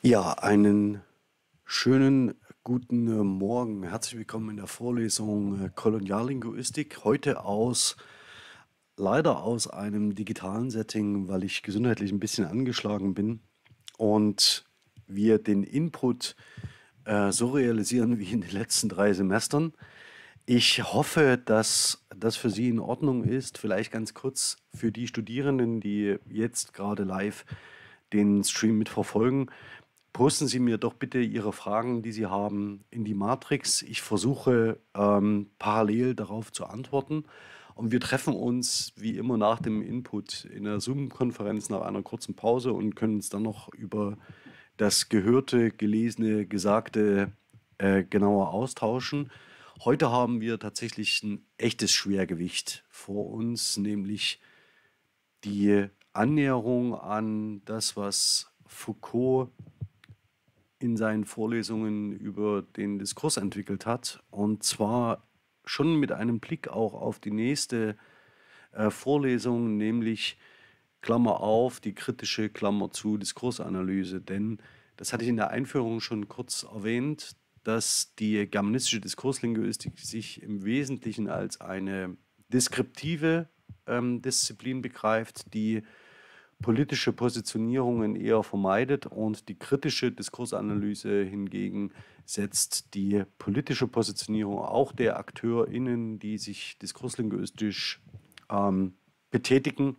Ja, einen schönen guten Morgen. Herzlich willkommen in der Vorlesung äh, Koloniallinguistik. Heute aus, leider aus einem digitalen Setting, weil ich gesundheitlich ein bisschen angeschlagen bin und wir den Input äh, so realisieren wie in den letzten drei Semestern. Ich hoffe, dass das für Sie in Ordnung ist. Vielleicht ganz kurz für die Studierenden, die jetzt gerade live den Stream mitverfolgen posten Sie mir doch bitte Ihre Fragen, die Sie haben, in die Matrix. Ich versuche ähm, parallel darauf zu antworten. Und wir treffen uns wie immer nach dem Input in der Zoom-Konferenz nach einer kurzen Pause und können uns dann noch über das Gehörte, Gelesene, Gesagte äh, genauer austauschen. Heute haben wir tatsächlich ein echtes Schwergewicht vor uns, nämlich die Annäherung an das, was Foucault in seinen Vorlesungen über den Diskurs entwickelt hat. Und zwar schon mit einem Blick auch auf die nächste äh, Vorlesung, nämlich Klammer auf, die kritische Klammer zu Diskursanalyse. Denn das hatte ich in der Einführung schon kurz erwähnt, dass die germanistische Diskurslinguistik sich im Wesentlichen als eine deskriptive ähm, Disziplin begreift, die politische Positionierungen eher vermeidet und die kritische Diskursanalyse hingegen setzt die politische Positionierung auch der AkteurInnen, die sich diskurslinguistisch ähm, betätigen,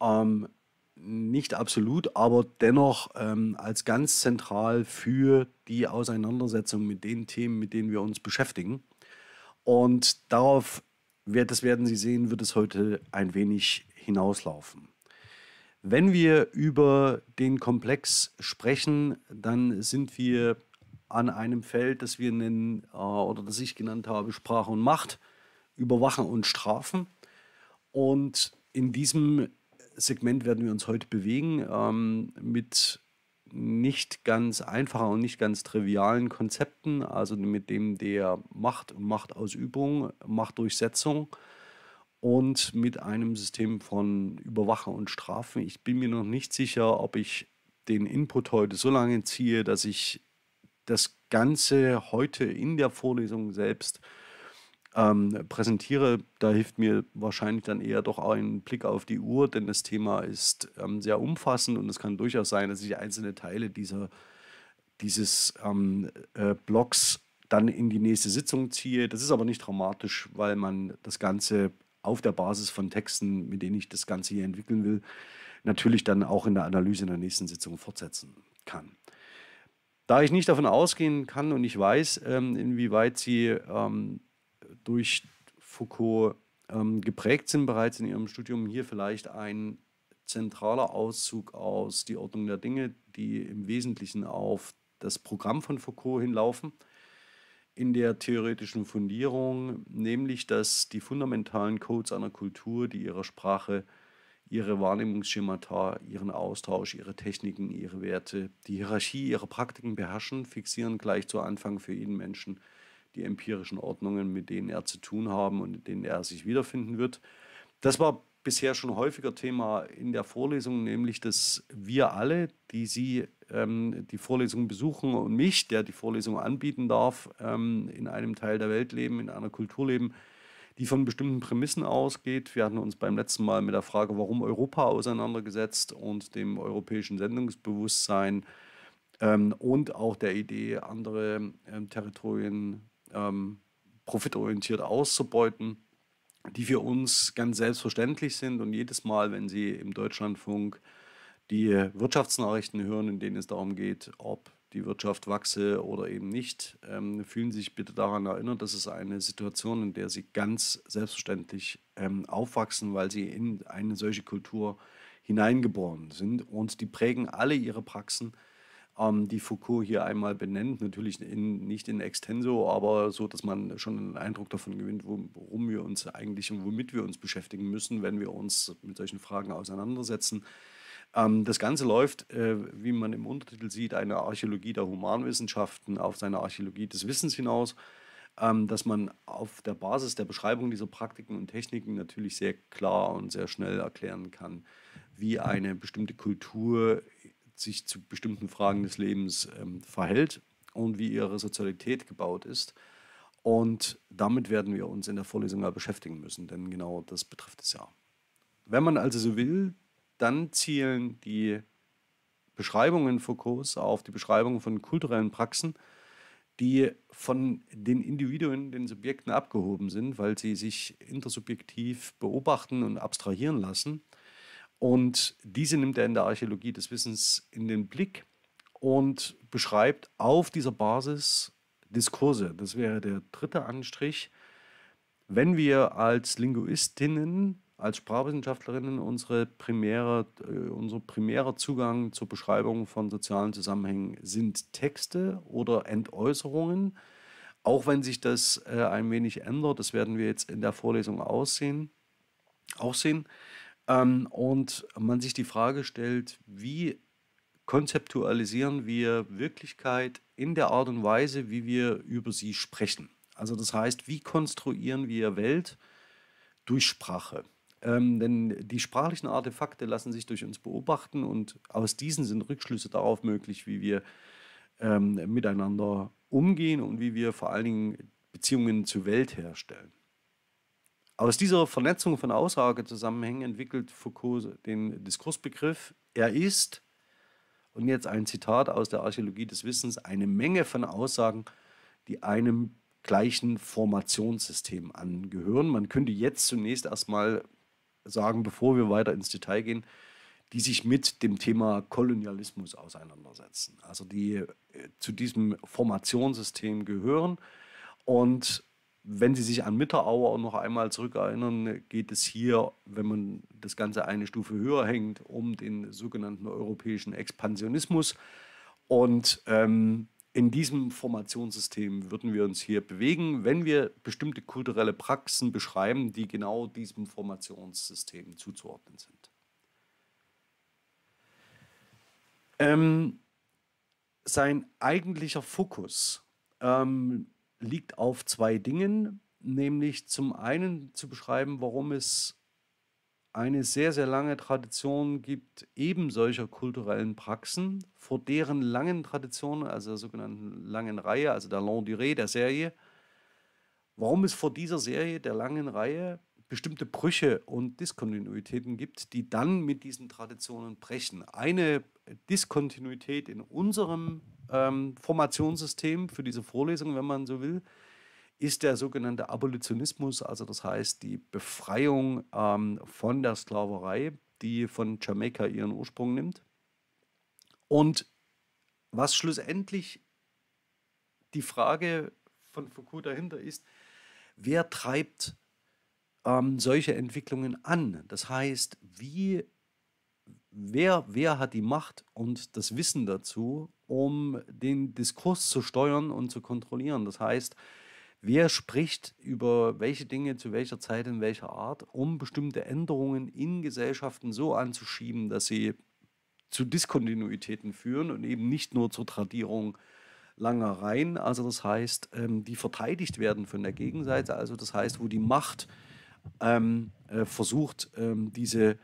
ähm, nicht absolut, aber dennoch ähm, als ganz zentral für die Auseinandersetzung mit den Themen, mit denen wir uns beschäftigen. Und darauf, das werden Sie sehen, wird es heute ein wenig hinauslaufen. Wenn wir über den Komplex sprechen, dann sind wir an einem Feld, das wir nennen äh, oder das ich genannt habe, Sprache und Macht, Überwachen und Strafen. Und in diesem Segment werden wir uns heute bewegen ähm, mit nicht ganz einfachen und nicht ganz trivialen Konzepten, also mit dem der Macht und Machtausübung, Machtdurchsetzung und mit einem System von Überwachen und Strafen. Ich bin mir noch nicht sicher, ob ich den Input heute so lange ziehe, dass ich das Ganze heute in der Vorlesung selbst ähm, präsentiere. Da hilft mir wahrscheinlich dann eher doch auch ein Blick auf die Uhr, denn das Thema ist ähm, sehr umfassend und es kann durchaus sein, dass ich einzelne Teile dieser, dieses ähm, äh, Blogs dann in die nächste Sitzung ziehe. Das ist aber nicht dramatisch, weil man das Ganze auf der Basis von Texten, mit denen ich das Ganze hier entwickeln will, natürlich dann auch in der Analyse in der nächsten Sitzung fortsetzen kann. Da ich nicht davon ausgehen kann und ich weiß, ähm, inwieweit Sie ähm, durch Foucault ähm, geprägt sind bereits in Ihrem Studium, hier vielleicht ein zentraler Auszug aus Die Ordnung der Dinge, die im Wesentlichen auf das Programm von Foucault hinlaufen in der theoretischen Fundierung, nämlich dass die fundamentalen Codes einer Kultur, die ihrer Sprache, ihre Wahrnehmungsschemata, ihren Austausch, ihre Techniken, ihre Werte, die Hierarchie ihrer Praktiken beherrschen, fixieren gleich zu Anfang für jeden Menschen die empirischen Ordnungen, mit denen er zu tun haben und in denen er sich wiederfinden wird. Das war bisher schon häufiger Thema in der Vorlesung, nämlich dass wir alle, die Sie ähm, die Vorlesung besuchen und mich, der die Vorlesung anbieten darf, ähm, in einem Teil der Welt leben, in einer Kultur leben, die von bestimmten Prämissen ausgeht. Wir hatten uns beim letzten Mal mit der Frage, warum Europa auseinandergesetzt und dem europäischen Sendungsbewusstsein ähm, und auch der Idee, andere ähm, Territorien ähm, profitorientiert auszubeuten die für uns ganz selbstverständlich sind. Und jedes Mal, wenn Sie im Deutschlandfunk die Wirtschaftsnachrichten hören, in denen es darum geht, ob die Wirtschaft wachse oder eben nicht, ähm, fühlen Sie sich bitte daran erinnert, dass es eine Situation, in der Sie ganz selbstverständlich ähm, aufwachsen, weil Sie in eine solche Kultur hineingeboren sind und die prägen alle Ihre Praxen ähm, die Foucault hier einmal benennt. Natürlich in, nicht in extenso, aber so, dass man schon einen Eindruck davon gewinnt, worum wir uns eigentlich und womit wir uns beschäftigen müssen, wenn wir uns mit solchen Fragen auseinandersetzen. Ähm, das Ganze läuft, äh, wie man im Untertitel sieht, eine Archäologie der Humanwissenschaften auf seine Archäologie des Wissens hinaus. Ähm, dass man auf der Basis der Beschreibung dieser Praktiken und Techniken natürlich sehr klar und sehr schnell erklären kann, wie eine bestimmte Kultur sich zu bestimmten Fragen des Lebens ähm, verhält und wie ihre Sozialität gebaut ist. Und damit werden wir uns in der Vorlesung beschäftigen müssen, denn genau das betrifft es ja. Wenn man also so will, dann zielen die Beschreibungen Foucaults auf die Beschreibung von kulturellen Praxen, die von den Individuen, den Subjekten abgehoben sind, weil sie sich intersubjektiv beobachten und abstrahieren lassen und diese nimmt er in der Archäologie des Wissens in den Blick und beschreibt auf dieser Basis Diskurse. Das wäre der dritte Anstrich. Wenn wir als Linguistinnen, als Sprachwissenschaftlerinnen unsere primäre, äh, unser primärer Zugang zur Beschreibung von sozialen Zusammenhängen sind Texte oder Entäußerungen, auch wenn sich das äh, ein wenig ändert, das werden wir jetzt in der Vorlesung aussehen, auch sehen. Ähm, und man sich die Frage stellt, wie konzeptualisieren wir Wirklichkeit in der Art und Weise, wie wir über sie sprechen. Also das heißt, wie konstruieren wir Welt durch Sprache? Ähm, denn die sprachlichen Artefakte lassen sich durch uns beobachten und aus diesen sind Rückschlüsse darauf möglich, wie wir ähm, miteinander umgehen und wie wir vor allen Dingen Beziehungen zur Welt herstellen. Aus dieser Vernetzung von Aussagezusammenhängen entwickelt Foucault den Diskursbegriff, er ist, und jetzt ein Zitat aus der Archäologie des Wissens, eine Menge von Aussagen, die einem gleichen Formationssystem angehören. Man könnte jetzt zunächst erstmal sagen, bevor wir weiter ins Detail gehen, die sich mit dem Thema Kolonialismus auseinandersetzen, also die äh, zu diesem Formationssystem gehören. Und wenn Sie sich an Mitterauer noch einmal zurückerinnern, geht es hier, wenn man das Ganze eine Stufe höher hängt, um den sogenannten europäischen Expansionismus. Und ähm, in diesem Formationssystem würden wir uns hier bewegen, wenn wir bestimmte kulturelle Praxen beschreiben, die genau diesem Formationssystem zuzuordnen sind. Ähm, sein eigentlicher Fokus ähm, liegt auf zwei Dingen, nämlich zum einen zu beschreiben, warum es eine sehr, sehr lange Tradition gibt eben solcher kulturellen Praxen, vor deren langen Tradition, also der sogenannten langen Reihe, also der Long Durée der Serie, warum es vor dieser Serie, der langen Reihe, bestimmte Brüche und Diskontinuitäten gibt, die dann mit diesen Traditionen brechen. Eine Diskontinuität in unserem ähm, Formationssystem für diese Vorlesung, wenn man so will, ist der sogenannte Abolitionismus, also das heißt die Befreiung ähm, von der Sklaverei, die von Jamaika ihren Ursprung nimmt. Und was schlussendlich die Frage von Foucault dahinter ist, wer treibt ähm, solche Entwicklungen an? Das heißt, wie wer, wer hat die Macht und das Wissen dazu, um den Diskurs zu steuern und zu kontrollieren. Das heißt, wer spricht über welche Dinge zu welcher Zeit in welcher Art, um bestimmte Änderungen in Gesellschaften so anzuschieben, dass sie zu Diskontinuitäten führen und eben nicht nur zur Tradierung langer Reihen. Also das heißt, ähm, die verteidigt werden von der Gegenseite. Also das heißt, wo die Macht ähm, äh, versucht, ähm, diese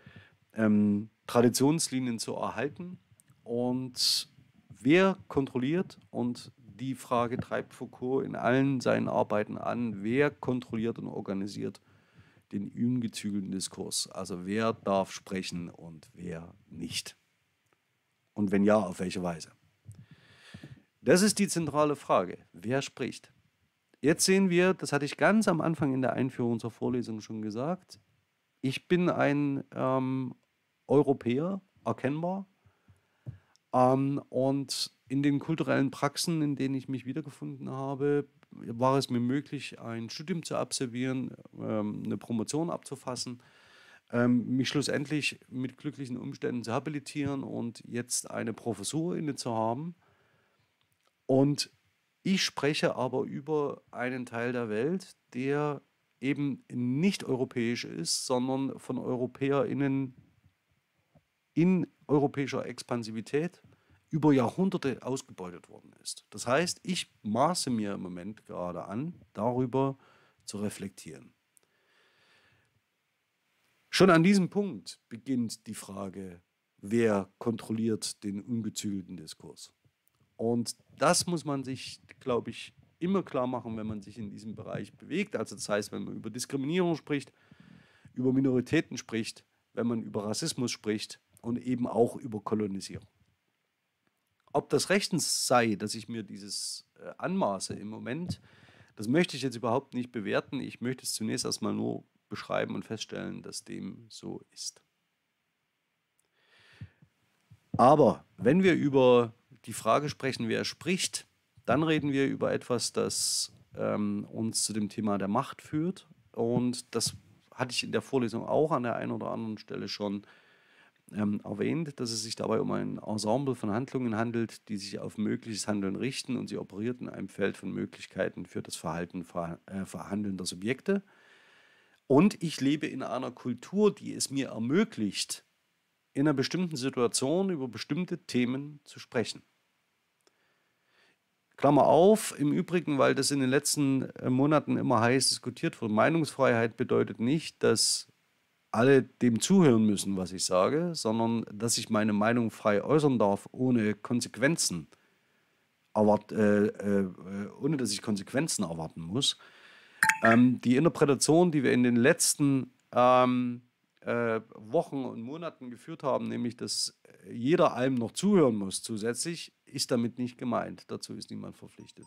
ähm, Traditionslinien zu erhalten. Und wer kontrolliert und die Frage treibt Foucault in allen seinen Arbeiten an, wer kontrolliert und organisiert den ungezügelten Diskurs. Also wer darf sprechen und wer nicht. Und wenn ja, auf welche Weise. Das ist die zentrale Frage. Wer spricht? Jetzt sehen wir, das hatte ich ganz am Anfang in der Einführung zur Vorlesung schon gesagt, ich bin ein ähm, Europäer erkennbar. Ähm, und in den kulturellen Praxen, in denen ich mich wiedergefunden habe, war es mir möglich, ein Studium zu absolvieren, ähm, eine Promotion abzufassen, ähm, mich schlussendlich mit glücklichen Umständen zu habilitieren und jetzt eine Professur inne zu haben. Und ich spreche aber über einen Teil der Welt, der eben nicht europäisch ist, sondern von EuropäerInnen in europäischer Expansivität über Jahrhunderte ausgebeutet worden ist. Das heißt, ich maße mir im Moment gerade an, darüber zu reflektieren. Schon an diesem Punkt beginnt die Frage, wer kontrolliert den ungezügelten Diskurs. Und das muss man sich, glaube ich, immer klar machen, wenn man sich in diesem Bereich bewegt. Also das heißt, wenn man über Diskriminierung spricht, über Minoritäten spricht, wenn man über Rassismus spricht, und eben auch über Kolonisierung. Ob das rechtens sei, dass ich mir dieses äh, anmaße im Moment, das möchte ich jetzt überhaupt nicht bewerten. Ich möchte es zunächst erstmal nur beschreiben und feststellen, dass dem so ist. Aber wenn wir über die Frage sprechen, wer spricht, dann reden wir über etwas, das ähm, uns zu dem Thema der Macht führt. Und das hatte ich in der Vorlesung auch an der einen oder anderen Stelle schon ähm, erwähnt, dass es sich dabei um ein Ensemble von Handlungen handelt, die sich auf mögliches Handeln richten und sie operiert in einem Feld von Möglichkeiten für das Verhalten ver äh, verhandelnder Subjekte. Und ich lebe in einer Kultur, die es mir ermöglicht, in einer bestimmten Situation über bestimmte Themen zu sprechen. Klammer auf, im Übrigen, weil das in den letzten äh, Monaten immer heiß diskutiert wurde, Meinungsfreiheit bedeutet nicht, dass alle dem zuhören müssen, was ich sage, sondern dass ich meine Meinung frei äußern darf, ohne Konsequenzen erwart, äh, äh, ohne dass ich Konsequenzen erwarten muss. Ähm, die Interpretation, die wir in den letzten ähm, äh, Wochen und Monaten geführt haben, nämlich dass jeder einem noch zuhören muss zusätzlich, ist damit nicht gemeint. Dazu ist niemand verpflichtet.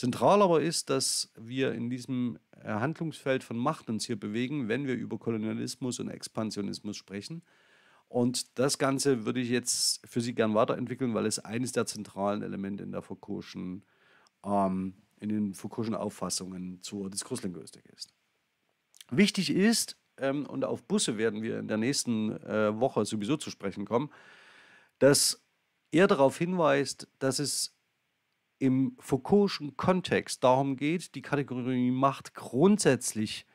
Zentral aber ist, dass wir in diesem äh, Handlungsfeld von Macht uns hier bewegen, wenn wir über Kolonialismus und Expansionismus sprechen. Und das Ganze würde ich jetzt für Sie gern weiterentwickeln, weil es eines der zentralen Elemente in der Foucault'schen, ähm, in den Foucault'schen Auffassungen zur Diskurslinguistik ist. Wichtig ist, ähm, und auf Busse werden wir in der nächsten äh, Woche sowieso zu sprechen kommen, dass er darauf hinweist, dass es im Foucault'schen Kontext darum geht, die Kategorie Macht grundsätzlich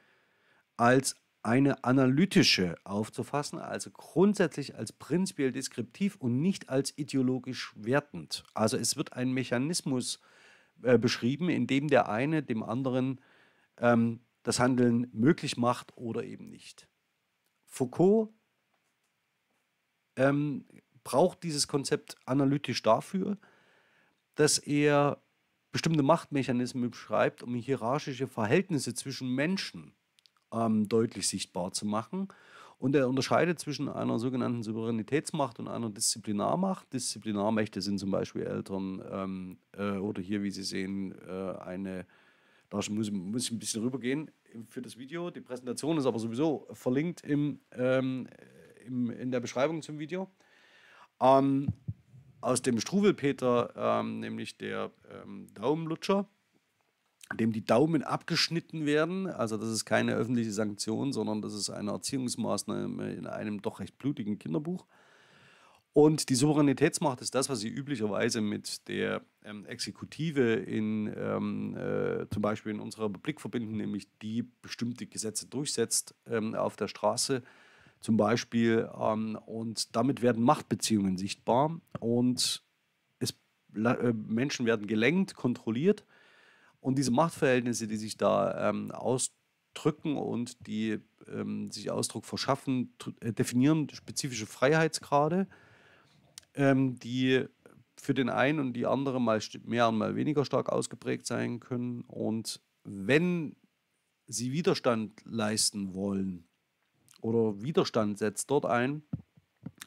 als eine analytische aufzufassen, also grundsätzlich als prinzipiell deskriptiv und nicht als ideologisch wertend. Also es wird ein Mechanismus äh, beschrieben, in dem der eine dem anderen ähm, das Handeln möglich macht oder eben nicht. Foucault ähm, braucht dieses Konzept analytisch dafür, dass er bestimmte Machtmechanismen beschreibt, um hierarchische Verhältnisse zwischen Menschen ähm, deutlich sichtbar zu machen. Und er unterscheidet zwischen einer sogenannten Souveränitätsmacht und einer Disziplinarmacht. Disziplinarmächte sind zum Beispiel Eltern ähm, äh, oder hier, wie Sie sehen, äh, eine, da muss, muss ich ein bisschen rübergehen für das Video. Die Präsentation ist aber sowieso verlinkt im, ähm, im in der Beschreibung zum Video. Ähm, aus dem Struwelpeter, ähm, nämlich der ähm, Daumenlutscher, dem die Daumen abgeschnitten werden. Also das ist keine öffentliche Sanktion, sondern das ist eine Erziehungsmaßnahme in einem doch recht blutigen Kinderbuch. Und die Souveränitätsmacht ist das, was sie üblicherweise mit der ähm, Exekutive in, ähm, äh, zum Beispiel in unserer Republik verbinden, nämlich die bestimmte Gesetze durchsetzt ähm, auf der Straße zum Beispiel. Ähm, und damit werden Machtbeziehungen sichtbar und es, äh, Menschen werden gelenkt, kontrolliert. Und diese Machtverhältnisse, die sich da ähm, ausdrücken und die ähm, sich Ausdruck verschaffen, äh, definieren spezifische Freiheitsgrade, ähm, die für den einen und die andere mal mehr und mal weniger stark ausgeprägt sein können. Und wenn sie Widerstand leisten wollen, oder Widerstand setzt dort ein,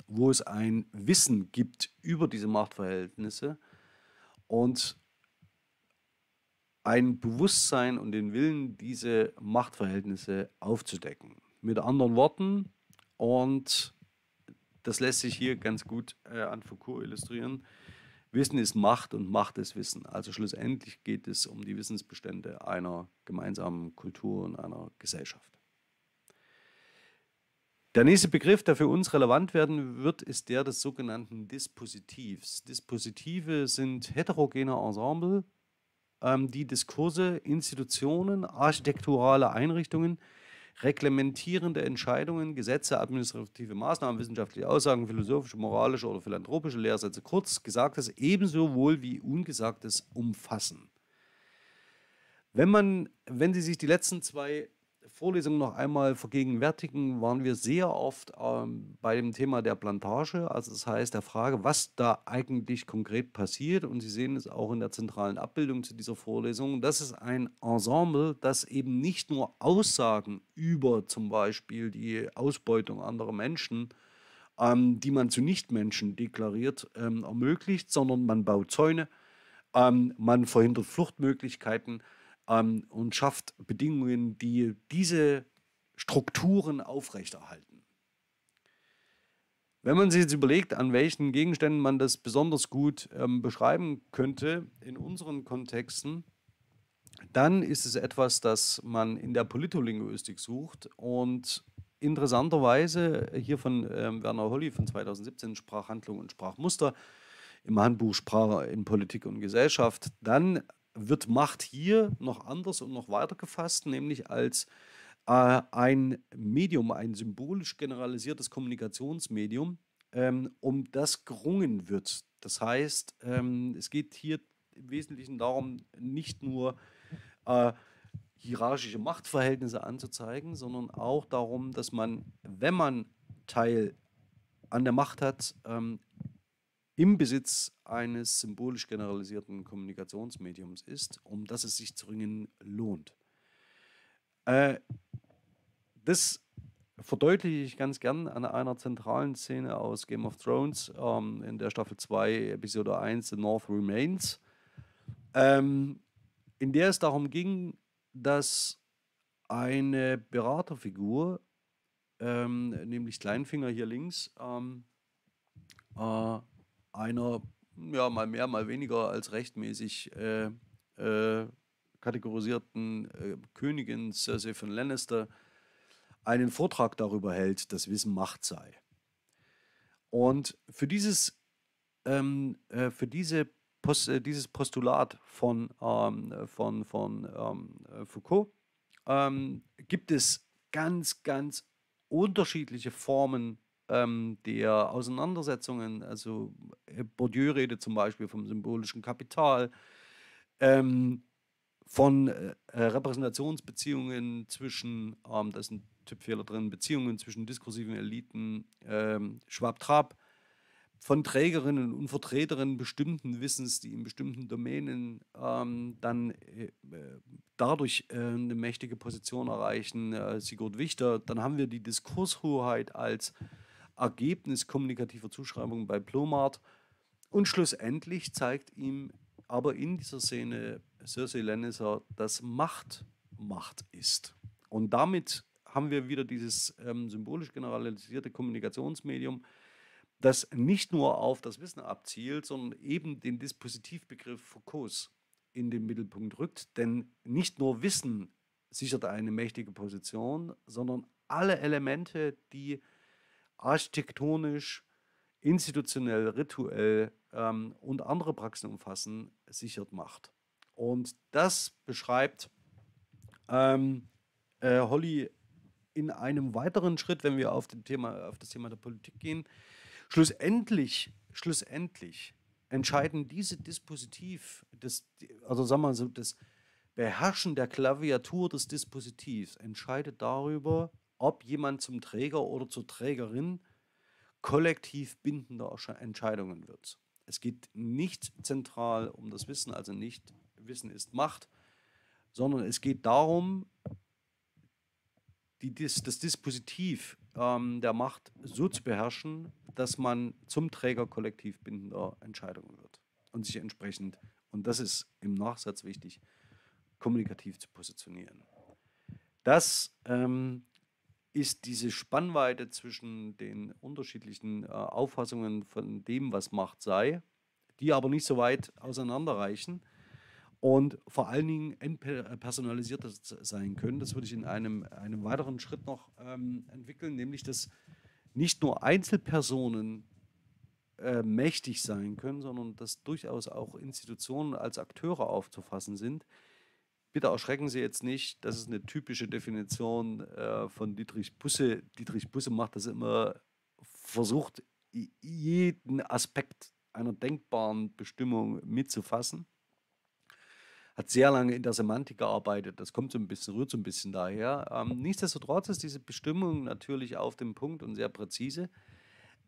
wo es ein Wissen gibt über diese Machtverhältnisse und ein Bewusstsein und den Willen, diese Machtverhältnisse aufzudecken. Mit anderen Worten, und das lässt sich hier ganz gut äh, an Foucault illustrieren, Wissen ist Macht und Macht ist Wissen. Also schlussendlich geht es um die Wissensbestände einer gemeinsamen Kultur und einer Gesellschaft. Der nächste Begriff, der für uns relevant werden wird, ist der des sogenannten Dispositivs. Dispositive sind heterogene Ensemble, ähm, die Diskurse, Institutionen, architekturale Einrichtungen, reglementierende Entscheidungen, Gesetze, administrative Maßnahmen, wissenschaftliche Aussagen, philosophische, moralische oder philanthropische Lehrsätze, kurz Gesagtes ebenso wohl wie Ungesagtes umfassen. Wenn man, wenn Sie sich die letzten zwei Vorlesung noch einmal vergegenwärtigen, waren wir sehr oft ähm, bei dem Thema der Plantage, also das heißt der Frage, was da eigentlich konkret passiert. Und Sie sehen es auch in der zentralen Abbildung zu dieser Vorlesung. Das ist ein Ensemble, das eben nicht nur Aussagen über zum Beispiel die Ausbeutung anderer Menschen ähm, die man zu Nichtmenschen deklariert, ähm, ermöglicht, sondern man baut Zäune, ähm, man verhindert Fluchtmöglichkeiten, ähm, und schafft Bedingungen, die diese Strukturen aufrechterhalten. Wenn man sich jetzt überlegt, an welchen Gegenständen man das besonders gut ähm, beschreiben könnte in unseren Kontexten, dann ist es etwas, das man in der Politolinguistik sucht. Und interessanterweise hier von ähm, Werner Holly von 2017 Sprachhandlung und Sprachmuster im Handbuch Sprache in Politik und Gesellschaft, dann wird Macht hier noch anders und noch weiter gefasst, nämlich als äh, ein Medium, ein symbolisch generalisiertes Kommunikationsmedium, ähm, um das gerungen wird. Das heißt, ähm, es geht hier im Wesentlichen darum, nicht nur äh, hierarchische Machtverhältnisse anzuzeigen, sondern auch darum, dass man, wenn man Teil an der Macht hat, ähm, im Besitz eines symbolisch generalisierten Kommunikationsmediums ist, um das es sich zu ringen lohnt. Äh, das verdeutliche ich ganz gern an einer zentralen Szene aus Game of Thrones ähm, in der Staffel 2, Episode 1, The North Remains, ähm, in der es darum ging, dass eine Beraterfigur, ähm, nämlich Kleinfinger hier links, ähm, äh, einer ja, mal mehr, mal weniger als rechtmäßig äh, äh, kategorisierten äh, Königin Cersei von Lannister einen Vortrag darüber hält, dass Wissen Macht sei. Und für dieses, ähm, äh, für diese Post, äh, dieses Postulat von, ähm, von, von ähm, Foucault ähm, gibt es ganz, ganz unterschiedliche Formen ähm, der Auseinandersetzungen, also äh, Bourdieu redet zum Beispiel vom symbolischen Kapital, ähm, von äh, äh, Repräsentationsbeziehungen zwischen, ähm, da ist ein Tippfehler drin, Beziehungen zwischen diskursiven Eliten, ähm, Schwab-Trab, von Trägerinnen und Vertreterinnen bestimmten Wissens, die in bestimmten Domänen ähm, dann äh, äh, dadurch äh, eine mächtige Position erreichen, äh, Sigurd Wichter, dann haben wir die Diskurshoheit als Ergebnis kommunikativer Zuschreibungen mhm. bei Plomart. Und schlussendlich zeigt ihm aber in dieser Szene Cersei Lannister, dass Macht Macht ist. Und damit haben wir wieder dieses ähm, symbolisch generalisierte Kommunikationsmedium, das nicht nur auf das Wissen abzielt, sondern eben den Dispositivbegriff Fokus in den Mittelpunkt rückt. Denn nicht nur Wissen sichert eine mächtige Position, sondern alle Elemente, die architektonisch, institutionell, rituell ähm, und andere Praxen umfassen, sichert macht. Und das beschreibt ähm, äh, Holly in einem weiteren Schritt, wenn wir auf, Thema, auf das Thema der Politik gehen. Schlussendlich, schlussendlich entscheiden diese Dispositiv, das, also sagen wir mal so, das Beherrschen der Klaviatur des Dispositivs entscheidet darüber, ob jemand zum Träger oder zur Trägerin kollektiv bindender Entscheidungen wird. Es geht nicht zentral um das Wissen, also nicht Wissen ist Macht, sondern es geht darum, die, das, Dispositiv ähm, der Macht so zu beherrschen, dass man zum Träger kollektiv bindender Entscheidungen wird und sich entsprechend, und das ist im Nachsatz wichtig, kommunikativ zu positionieren. Das ähm, ist diese Spannweite zwischen den unterschiedlichen äh, Auffassungen von dem, was Macht sei, die aber nicht so weit auseinanderreichen und vor allen Dingen entpersonalisiert sein können. Das würde ich in einem, einem weiteren Schritt noch ähm, entwickeln, nämlich dass nicht nur Einzelpersonen äh, mächtig sein können, sondern dass durchaus auch Institutionen als Akteure aufzufassen sind, bitte erschrecken Sie jetzt nicht, das ist eine typische Definition äh, von Dietrich Busse. Dietrich Busse macht das immer, versucht jeden Aspekt einer denkbaren Bestimmung mitzufassen. Hat sehr lange in der Semantik gearbeitet, das kommt so ein bisschen, rührt so ein bisschen daher. Ähm, nichtsdestotrotz ist diese Bestimmung natürlich auf dem Punkt und sehr präzise.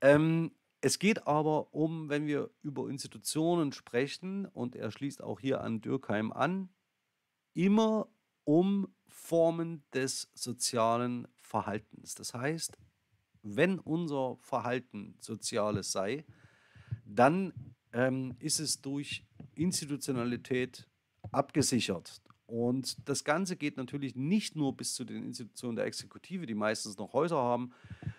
Ähm, es geht aber um, wenn wir über Institutionen sprechen, und er schließt auch hier an Dürkheim an, immer um Formen des sozialen Verhaltens. Das heißt, wenn unser Verhalten soziales sei, dann ähm, ist es durch Institutionalität abgesichert. Und das Ganze geht natürlich nicht nur bis zu den Institutionen der Exekutive, die meistens noch Häuser haben,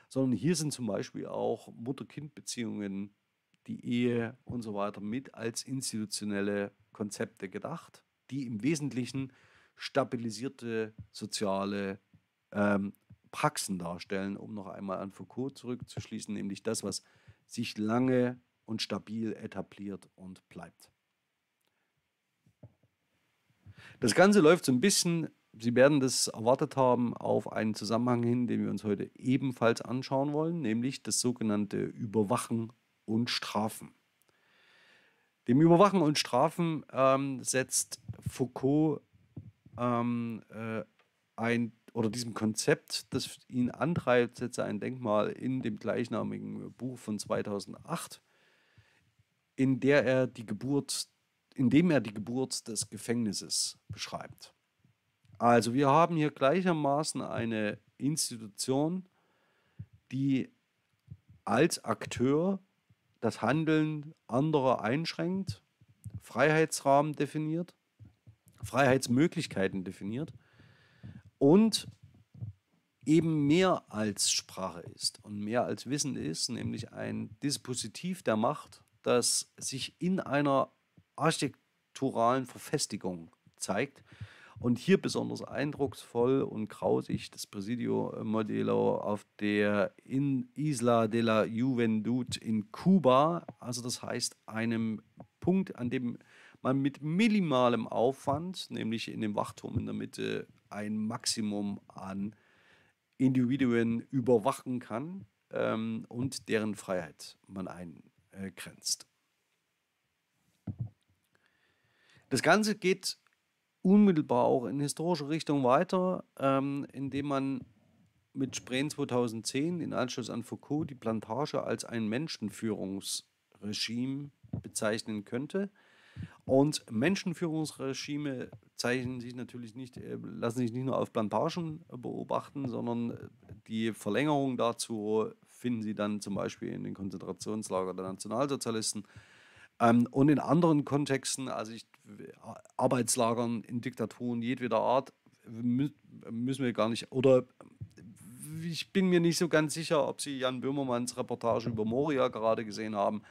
sondern hier sind zum Beispiel auch Mutter-Kind-Beziehungen, die Ehe und so weiter mit als institutionelle Konzepte gedacht die im Wesentlichen stabilisierte soziale ähm, Praxen darstellen, um noch einmal an Foucault zurückzuschließen, nämlich das, was sich lange und stabil etabliert und bleibt. Das Ganze läuft so ein bisschen, Sie werden das erwartet haben, auf einen Zusammenhang hin, den wir uns heute ebenfalls anschauen wollen, nämlich das sogenannte Überwachen und Strafen. Dem Überwachen und Strafen ähm, setzt Foucault ähm, äh, ein, oder diesem Konzept, das ihn antreibt, setzt er ein Denkmal in dem gleichnamigen Buch von 2008, in der er die Geburt, indem er die Geburt des Gefängnisses beschreibt. Also wir haben hier gleichermaßen eine Institution, die als Akteur das Handeln anderer einschränkt, Freiheitsrahmen definiert, Freiheitsmöglichkeiten definiert und eben mehr als Sprache ist und mehr als Wissen ist, nämlich ein Dispositiv der Macht, das sich in einer architekturalen Verfestigung zeigt und hier besonders eindrucksvoll und grausig das Presidio Modelo auf der Isla de la Juventud in Kuba. Also das heißt einem Punkt, an dem man mit minimalem Aufwand, nämlich in dem Wachturm in der Mitte, ein Maximum an Individuen überwachen kann ähm, und deren Freiheit man eingrenzt. Das Ganze geht unmittelbar auch in historische Richtung weiter, ähm, indem man mit Spreen 2010 in Anschluss an Foucault die Plantage als ein Menschenführungsregime bezeichnen könnte. Und Menschenführungsregime zeichnen sich natürlich nicht, äh, lassen sich nicht nur auf Plantagen beobachten, sondern äh, die Verlängerung dazu finden sie dann zum Beispiel in den Konzentrationslagern der Nationalsozialisten ähm, und in anderen Kontexten. Also ich Arbeitslagern, in Diktaturen jedweder Art, müssen wir gar nicht, oder ich bin mir nicht so ganz sicher, ob Sie Jan Böhmermanns Reportage über Moria gerade gesehen haben.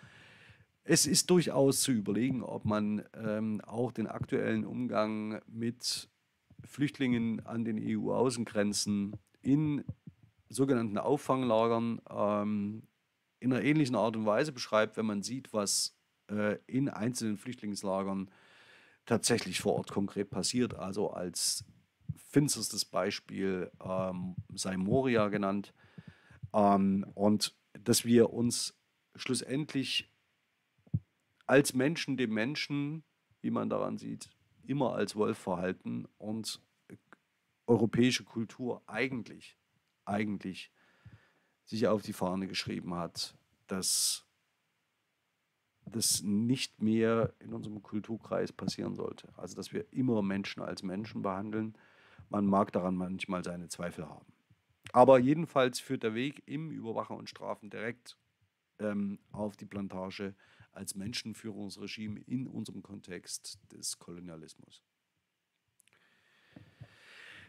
Es ist durchaus zu überlegen, ob man ähm, auch den aktuellen Umgang mit Flüchtlingen an den EU-Außengrenzen in sogenannten Auffanglagern ähm, in einer ähnlichen Art und Weise beschreibt, wenn man sieht, was äh, in einzelnen Flüchtlingslagern tatsächlich vor Ort konkret passiert. Also als finsterstes Beispiel ähm, sei Moria genannt. Ähm, und dass wir uns schlussendlich als Menschen dem Menschen, wie man daran sieht, immer als Wolf verhalten und europäische Kultur eigentlich, eigentlich sich auf die Fahne geschrieben hat, dass das nicht mehr in unserem Kulturkreis passieren sollte. Also, dass wir immer Menschen als Menschen behandeln. Man mag daran manchmal seine Zweifel haben. Aber jedenfalls führt der Weg im Überwachen und Strafen direkt ähm, auf die Plantage als Menschenführungsregime in unserem Kontext des Kolonialismus.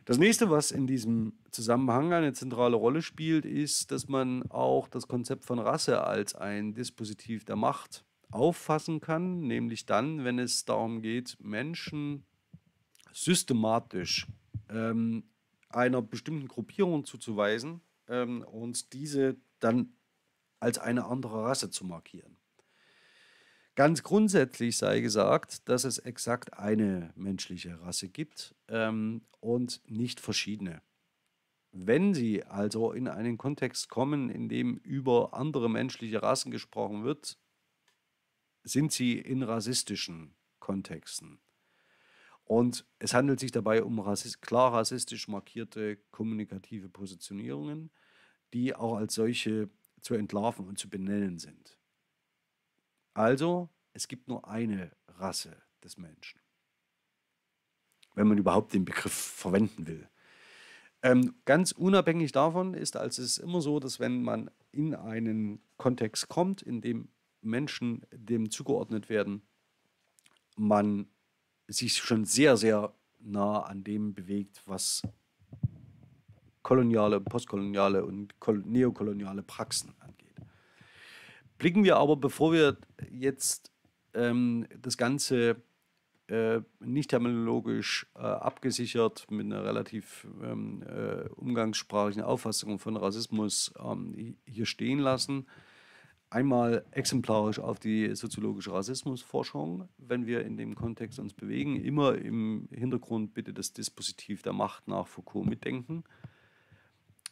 Das nächste, was in diesem Zusammenhang eine zentrale Rolle spielt, ist, dass man auch das Konzept von Rasse als ein Dispositiv der Macht auffassen kann, nämlich dann, wenn es darum geht, Menschen systematisch ähm, einer bestimmten Gruppierung zuzuweisen ähm, und diese dann als eine andere Rasse zu markieren. Ganz grundsätzlich sei gesagt, dass es exakt eine menschliche Rasse gibt ähm, und nicht verschiedene. Wenn Sie also in einen Kontext kommen, in dem über andere menschliche Rassen gesprochen wird, sind sie in rassistischen Kontexten. Und es handelt sich dabei um rassist, klar rassistisch markierte kommunikative Positionierungen, die auch als solche zu entlarven und zu benennen sind. Also, es gibt nur eine Rasse des Menschen, wenn man überhaupt den Begriff verwenden will. Ähm, ganz unabhängig davon ist als es immer so, dass wenn man in einen Kontext kommt, in dem Menschen dem zugeordnet werden, man sich schon sehr, sehr nah an dem bewegt, was koloniale, postkoloniale und neokoloniale Praxen angeht. Blicken wir aber, bevor wir jetzt ähm, das Ganze äh, nicht terminologisch äh, abgesichert mit einer relativ ähm, äh, umgangssprachlichen Auffassung von Rassismus ähm, hier stehen lassen, einmal exemplarisch auf die soziologische Rassismusforschung, wenn wir in dem Kontext uns bewegen, immer im Hintergrund bitte das Dispositiv der Macht nach Foucault mitdenken.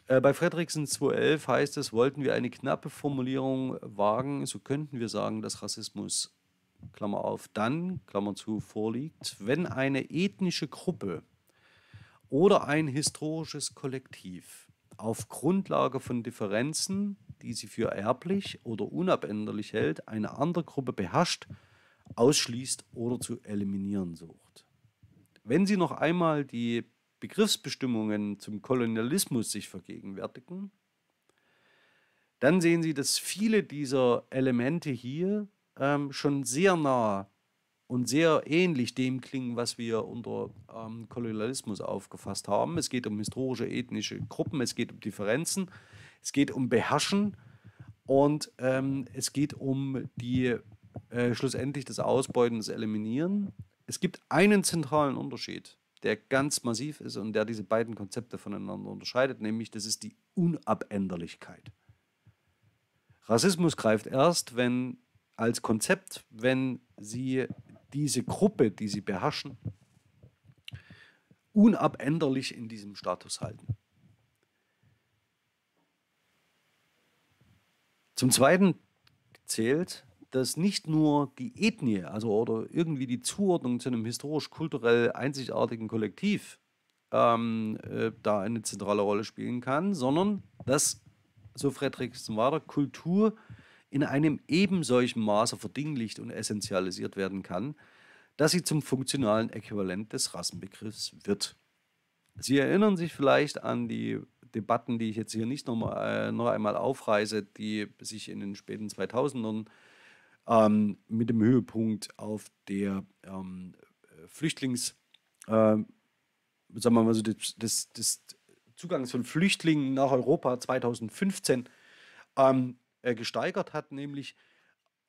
Äh, bei Fredriksen 2.11 heißt es, wollten wir eine knappe Formulierung wagen, so könnten wir sagen, dass Rassismus, Klammer auf, dann, Klammer zu, vorliegt, wenn eine ethnische Gruppe oder ein historisches Kollektiv auf Grundlage von Differenzen die sie für erblich oder unabänderlich hält, eine andere Gruppe beherrscht, ausschließt oder zu eliminieren sucht. Wenn Sie noch einmal die Begriffsbestimmungen zum Kolonialismus sich vergegenwärtigen, dann sehen Sie, dass viele dieser Elemente hier ähm, schon sehr nah und sehr ähnlich dem klingen, was wir unter ähm, Kolonialismus aufgefasst haben. Es geht um historische ethnische Gruppen, es geht um Differenzen, es geht um Beherrschen und ähm, es geht um die äh, schlussendlich das Ausbeuten, das Eliminieren. Es gibt einen zentralen Unterschied, der ganz massiv ist und der diese beiden Konzepte voneinander unterscheidet, nämlich das ist die Unabänderlichkeit. Rassismus greift erst, wenn als Konzept, wenn sie diese Gruppe, die sie beherrschen, unabänderlich in diesem Status halten. Zum Zweiten zählt, dass nicht nur die Ethnie, also oder irgendwie die Zuordnung zu einem historisch-kulturell einzigartigen Kollektiv ähm, äh, da eine zentrale Rolle spielen kann, sondern dass, so Fredrickson weiter, Kultur in einem eben solchen Maße verdinglicht und essentialisiert werden kann, dass sie zum funktionalen Äquivalent des Rassenbegriffs wird. Sie erinnern sich vielleicht an die Debatten, die ich jetzt hier nicht noch, mal, äh, noch einmal aufreise, die sich in den späten 2000ern ähm, mit dem Höhepunkt auf der ähm, Flüchtlings, äh, sagen wir mal so, des, des, des, Zugangs von Flüchtlingen nach Europa 2015 ähm, äh, gesteigert hat, nämlich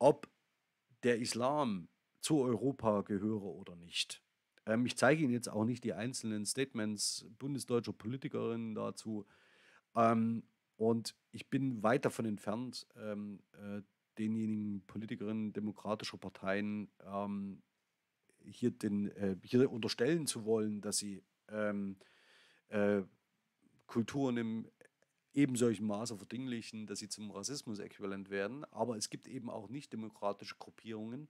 ob der Islam zu Europa gehöre oder nicht. Ähm, ich zeige Ihnen jetzt auch nicht die einzelnen Statements bundesdeutscher Politikerinnen dazu. Ähm, und ich bin weit davon entfernt, ähm, äh, denjenigen Politikerinnen demokratischer Parteien ähm, hier, den, äh, hier unterstellen zu wollen, dass sie ähm, äh, Kulturen im eben solchen Maße verdinglichen, dass sie zum Rassismus äquivalent werden. Aber es gibt eben auch nicht demokratische Gruppierungen,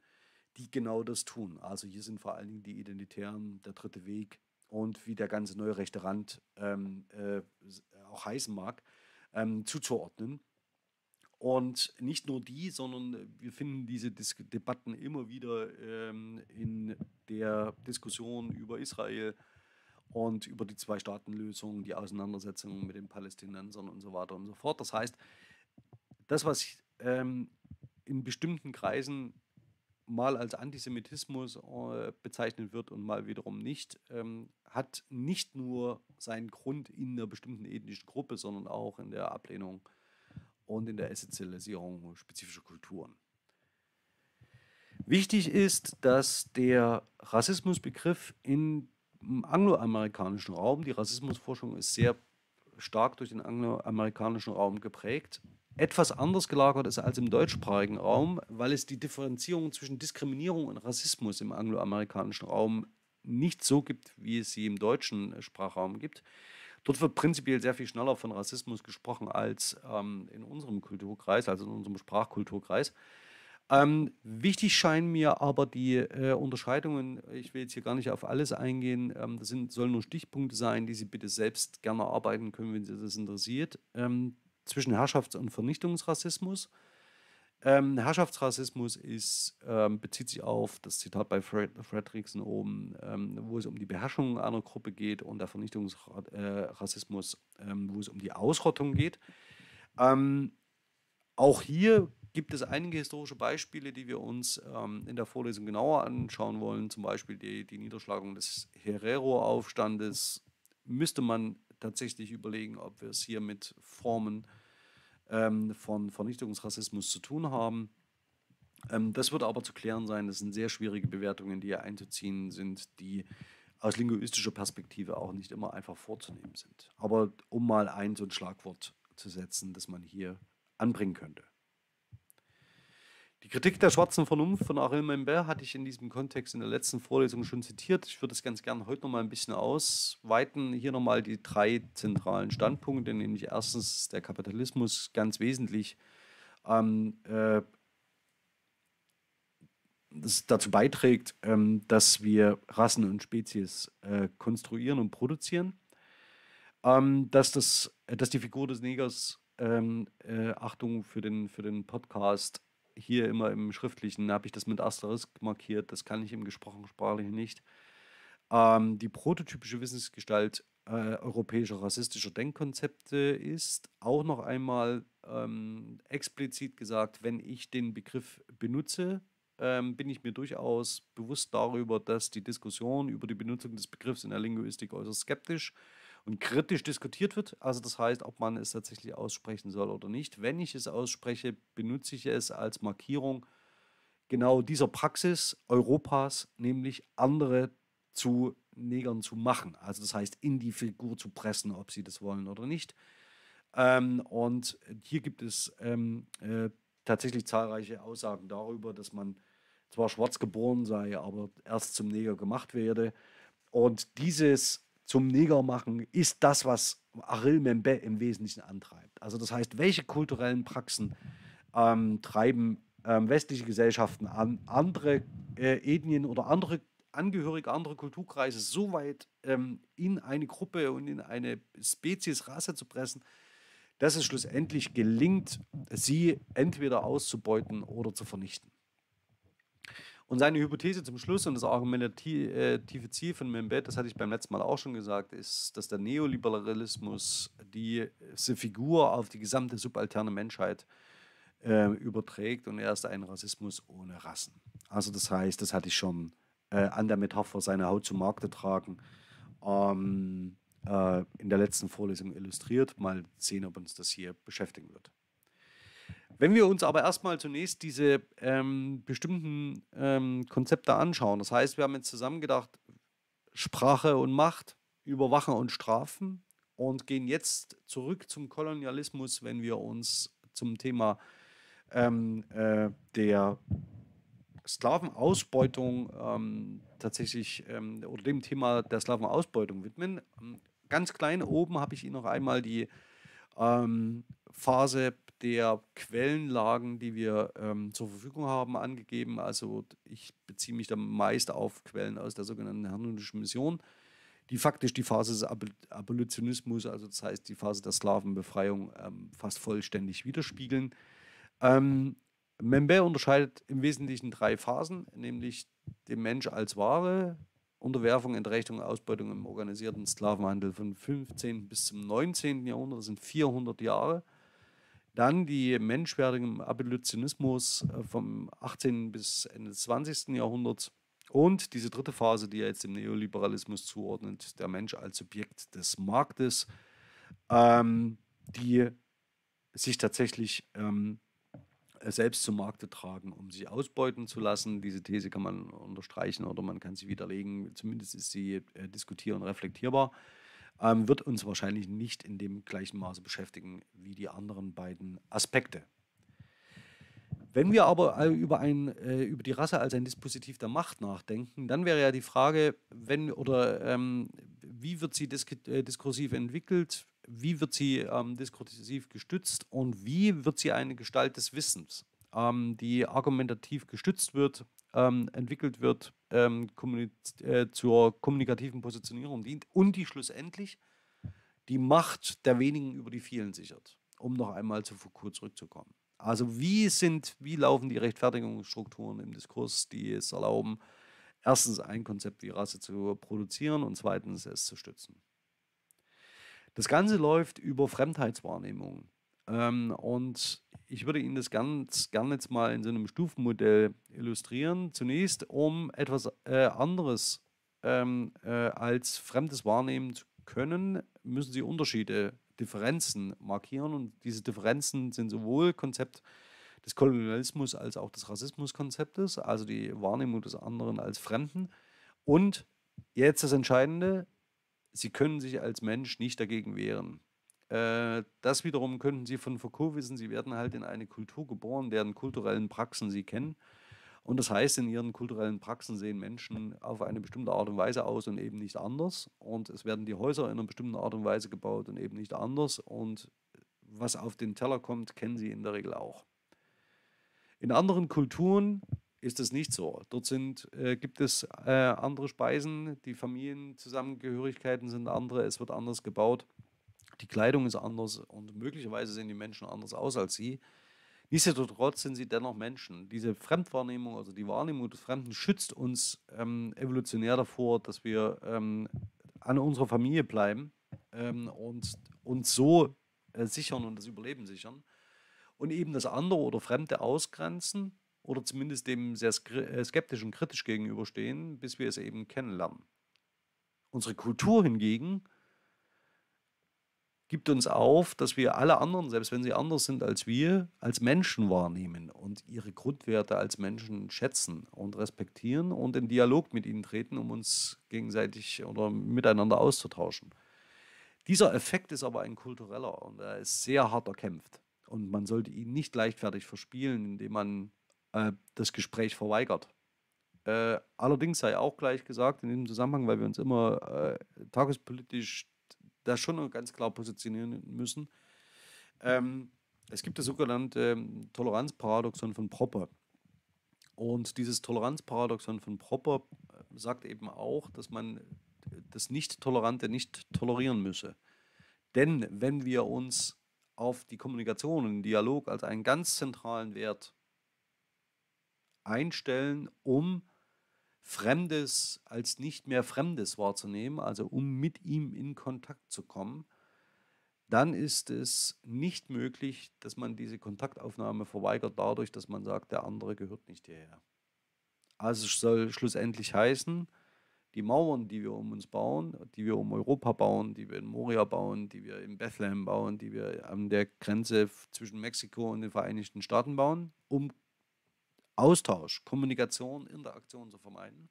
die genau das tun. Also hier sind vor allen Dingen die Identitären, der dritte Weg und wie der ganze neue rechte Rand ähm, äh, auch heißen mag, ähm, zuzuordnen. Und nicht nur die, sondern wir finden diese Dis Debatten immer wieder ähm, in der Diskussion über Israel und über die Zwei-Staaten-Lösung, die Auseinandersetzung mit den Palästinensern und so weiter und so fort. Das heißt, das, was ähm, in bestimmten Kreisen mal als Antisemitismus äh, bezeichnet wird und mal wiederum nicht, ähm, hat nicht nur seinen Grund in einer bestimmten ethnischen Gruppe, sondern auch in der Ablehnung und in der Essentialisierung spezifischer Kulturen. Wichtig ist, dass der Rassismusbegriff in im angloamerikanischen Raum, die Rassismusforschung ist sehr stark durch den angloamerikanischen Raum geprägt, etwas anders gelagert ist als im deutschsprachigen Raum, weil es die Differenzierung zwischen Diskriminierung und Rassismus im angloamerikanischen Raum nicht so gibt, wie es sie im deutschen Sprachraum gibt. Dort wird prinzipiell sehr viel schneller von Rassismus gesprochen als ähm, in unserem Kulturkreis, also in unserem Sprachkulturkreis. Ähm, wichtig scheinen mir aber die äh, Unterscheidungen, ich will jetzt hier gar nicht auf alles eingehen, ähm, das sind, sollen nur Stichpunkte sein, die Sie bitte selbst gerne arbeiten können, wenn Sie das interessiert. Ähm, zwischen Herrschafts- und Vernichtungsrassismus. Ähm, Herrschaftsrassismus ist, ähm, bezieht sich auf das Zitat bei Fred, Fredrickson oben, ähm, wo es um die Beherrschung einer Gruppe geht und der Vernichtungsrassismus, äh, ähm, wo es um die Ausrottung geht. Ähm, auch hier gibt es einige historische Beispiele, die wir uns ähm, in der Vorlesung genauer anschauen wollen. Zum Beispiel die, die Niederschlagung des Herero-Aufstandes. Müsste man tatsächlich überlegen, ob wir es hier mit Formen äh, ähm, von Vernichtungsrassismus zu tun haben. Ähm, das wird aber zu klären sein. Das sind sehr schwierige Bewertungen, die hier einzuziehen sind, die aus linguistischer Perspektive auch nicht immer einfach vorzunehmen sind. Aber um mal ein so ein Schlagwort zu setzen, das man hier anbringen könnte. Die Kritik der schwarzen Vernunft von Ariel Mimbert hatte ich in diesem Kontext in der letzten Vorlesung schon zitiert. Ich würde das ganz gerne heute noch mal ein bisschen ausweiten. Hier nochmal die drei zentralen Standpunkte, nämlich erstens der Kapitalismus ganz wesentlich ähm, äh, dazu beiträgt, ähm, dass wir Rassen und Spezies äh, konstruieren und produzieren. Ähm, dass, das, äh, dass die Figur des Negers, ähm, äh, Achtung für den, für den Podcast, hier immer im Schriftlichen habe ich das mit Asterisk markiert, das kann ich im gesprochenen Sprachlichen nicht. Ähm, die prototypische Wissensgestalt äh, europäischer rassistischer Denkkonzepte ist auch noch einmal ähm, explizit gesagt, wenn ich den Begriff benutze, ähm, bin ich mir durchaus bewusst darüber, dass die Diskussion über die Benutzung des Begriffs in der Linguistik äußerst skeptisch ist und kritisch diskutiert wird. Also das heißt, ob man es tatsächlich aussprechen soll oder nicht. Wenn ich es ausspreche, benutze ich es als Markierung genau dieser Praxis Europas, nämlich andere zu Negern zu machen. Also das heißt, in die Figur zu pressen, ob sie das wollen oder nicht. Ähm, und hier gibt es ähm, äh, tatsächlich zahlreiche Aussagen darüber, dass man zwar schwarz geboren sei, aber erst zum Neger gemacht werde. Und dieses zum Neger machen, ist das, was Aril Membe im Wesentlichen antreibt. Also das heißt, welche kulturellen Praxen ähm, treiben ähm, westliche Gesellschaften an, andere äh, Ethnien oder andere Angehörige anderer Kulturkreise so weit ähm, in eine Gruppe und in eine Spezies, Rasse zu pressen, dass es schlussendlich gelingt, sie entweder auszubeuten oder zu vernichten. Und seine Hypothese zum Schluss und das argumentative äh, Ziel von Membet, das hatte ich beim letzten Mal auch schon gesagt, ist, dass der Neoliberalismus äh, diese Figur auf die gesamte subalterne Menschheit äh, überträgt und er ist ein Rassismus ohne Rassen. Also das heißt, das hatte ich schon äh, an der Metapher seine Haut zum Markte tragen Ähm, äh, in der letzten Vorlesung illustriert. Mal sehen, ob uns das hier beschäftigen wird. Wenn wir uns aber erstmal zunächst diese ähm, bestimmten ähm, Konzepte anschauen, das heißt, wir haben jetzt zusammengedacht, Sprache und Macht, Überwachen und Strafen und gehen jetzt zurück zum Kolonialismus, wenn wir uns zum Thema ähm, äh, der Sklavenausbeutung ähm, tatsächlich ähm, oder dem Thema der Sklavenausbeutung widmen. Ähm, ganz klein oben habe ich Ihnen noch einmal die Phase der Quellenlagen, die wir ähm, zur Verfügung haben, angegeben. Also ich beziehe mich da meist auf Quellen aus der sogenannten Hernutischen Mission, die faktisch die Phase des Ab Abolitionismus, also das heißt die Phase der Sklavenbefreiung, ähm, fast vollständig widerspiegeln. Ähm, Membe unterscheidet im Wesentlichen drei Phasen, nämlich den Mensch als Ware, Unterwerfung, Entrechtung, Ausbeutung im organisierten Sklavenhandel vom 15. bis zum 19. Jahrhundert, das sind 400 Jahre. Dann die Menschwerdung im Abolitionismus äh, vom 18. bis Ende des 20. Jahrhunderts. Und diese dritte Phase, die er jetzt dem Neoliberalismus zuordnet, der Mensch als Subjekt des Marktes, ähm, die sich tatsächlich ähm, selbst zum Markte tragen, um sich ausbeuten zu lassen. Diese These kann man unterstreichen oder man kann sie widerlegen. Zumindest ist sie äh, diskutier- und reflektierbar ähm, wird uns wahrscheinlich nicht in dem gleichen Maße beschäftigen wie die anderen beiden Aspekte. Wenn wir aber äh, über, ein, äh, über die Rasse als ein Dispositiv der Macht nachdenken, dann wäre ja die Frage, wenn oder ähm, wie wird sie disk äh, diskursiv entwickelt, wie wird sie ähm, diskursiv gestützt und wie wird sie eine Gestalt des Wissens, ähm, die argumentativ gestützt wird ähm, entwickelt wird, ähm, kommuniz äh, zur kommunikativen Positionierung dient und die schlussendlich die Macht der wenigen über die vielen sichert, um noch einmal zu Foucault zurückzukommen. Also wie sind, wie laufen die Rechtfertigungsstrukturen im Diskurs, die es erlauben, erstens ein Konzept wie Rasse zu produzieren und zweitens es zu stützen. Das Ganze läuft über Fremdheitswahrnehmungen. Ähm, und ich würde Ihnen das ganz gerne jetzt mal in so einem Stufenmodell illustrieren. Zunächst, um etwas äh, anderes ähm, äh, als Fremdes wahrnehmen zu können, müssen Sie Unterschiede, Differenzen markieren. Und diese Differenzen sind sowohl Konzept des Kolonialismus als auch des Rassismuskonzeptes, also die Wahrnehmung des anderen als Fremden. Und jetzt das Entscheidende, Sie können sich als Mensch nicht dagegen wehren. Äh, das wiederum könnten Sie von Foucault wissen. Sie werden halt in eine Kultur geboren, deren kulturellen Praxen Sie kennen. Und das heißt, in ihren kulturellen Praxen sehen Menschen auf eine bestimmte Art und Weise aus und eben nicht anders. Und es werden die Häuser in einer bestimmten Art und Weise gebaut und eben nicht anders. Und was auf den Teller kommt, kennen sie in der Regel auch. In anderen Kulturen ist es nicht so. Dort sind, äh, gibt es äh, andere Speisen, die Familienzusammengehörigkeiten sind andere, es wird anders gebaut die Kleidung ist anders und möglicherweise sehen die Menschen anders aus als sie. Nichtsdestotrotz sind sie dennoch Menschen. Diese Fremdwahrnehmung, also die Wahrnehmung des Fremden, schützt uns ähm, evolutionär davor, dass wir ähm, an unserer Familie bleiben ähm, und uns so äh, sichern und das Überleben sichern. Und eben das andere oder Fremde ausgrenzen oder zumindest dem sehr äh, skeptisch und kritisch gegenüberstehen, bis wir es eben kennenlernen. Unsere Kultur hingegen gibt uns auf, dass wir alle anderen, selbst wenn sie anders sind als wir, als Menschen wahrnehmen und ihre Grundwerte als Menschen schätzen und respektieren und in Dialog mit ihnen treten, um uns gegenseitig oder miteinander auszutauschen. Dieser Effekt ist aber ein kultureller und er ist sehr hart erkämpft. Und man sollte ihn nicht leichtfertig verspielen, indem man äh, das Gespräch verweigert. Äh, allerdings sei auch gleich gesagt, in diesem Zusammenhang, weil wir uns immer äh, tagespolitisch da schon ganz klar positionieren müssen. Ähm, es gibt das sogenannte ähm, Toleranzparadoxon von Popper. Und dieses Toleranzparadoxon von Popper äh, sagt eben auch, dass man das Nicht-Tolerante nicht tolerieren müsse. Denn wenn wir uns auf die Kommunikation und den Dialog als einen ganz zentralen Wert einstellen, um Fremdes als nicht mehr Fremdes wahrzunehmen, also um mit ihm in Kontakt zu kommen, dann ist es nicht möglich, dass man diese Kontaktaufnahme verweigert dadurch, dass man sagt, der andere gehört nicht hierher. Also soll schlussendlich heißen, die Mauern, die wir um uns bauen, die wir um Europa bauen, die wir in Moria bauen, die wir in Bethlehem bauen, die wir an der Grenze zwischen Mexiko und den Vereinigten Staaten bauen, um Austausch, Kommunikation, Interaktion zu vermeiden,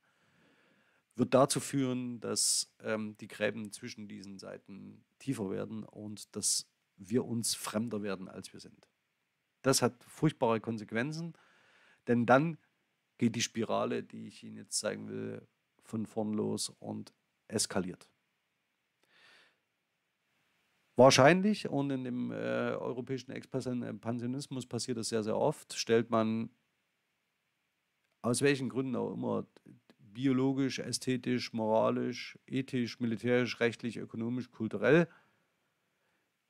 wird dazu führen, dass ähm, die Gräben zwischen diesen Seiten tiefer werden und dass wir uns fremder werden, als wir sind. Das hat furchtbare Konsequenzen, denn dann geht die Spirale, die ich Ihnen jetzt zeigen will, von vorn los und eskaliert. Wahrscheinlich, und in dem äh, europäischen Expansionismus passiert das sehr, sehr oft, stellt man aus welchen Gründen auch immer, biologisch, ästhetisch, moralisch, ethisch, militärisch, rechtlich, ökonomisch, kulturell,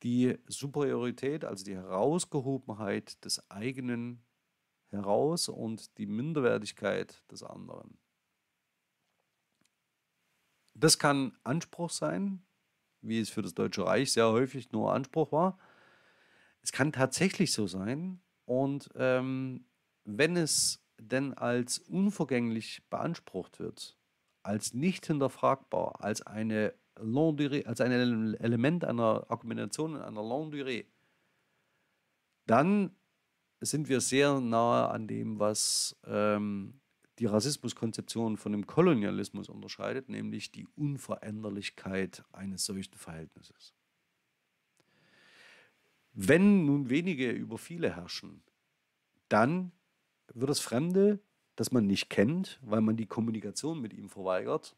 die Superiorität, also die Herausgehobenheit des eigenen heraus und die Minderwertigkeit des anderen. Das kann Anspruch sein, wie es für das Deutsche Reich sehr häufig nur Anspruch war. Es kann tatsächlich so sein. Und ähm, wenn es denn als unvergänglich beansprucht wird, als nicht hinterfragbar, als, eine Durée, als ein Element einer Argumentation, einer Longue Durée, dann sind wir sehr nahe an dem, was ähm, die Rassismuskonzeption von dem Kolonialismus unterscheidet, nämlich die Unveränderlichkeit eines solchen Verhältnisses. Wenn nun wenige über viele herrschen, dann wird das Fremde, das man nicht kennt, weil man die Kommunikation mit ihm verweigert,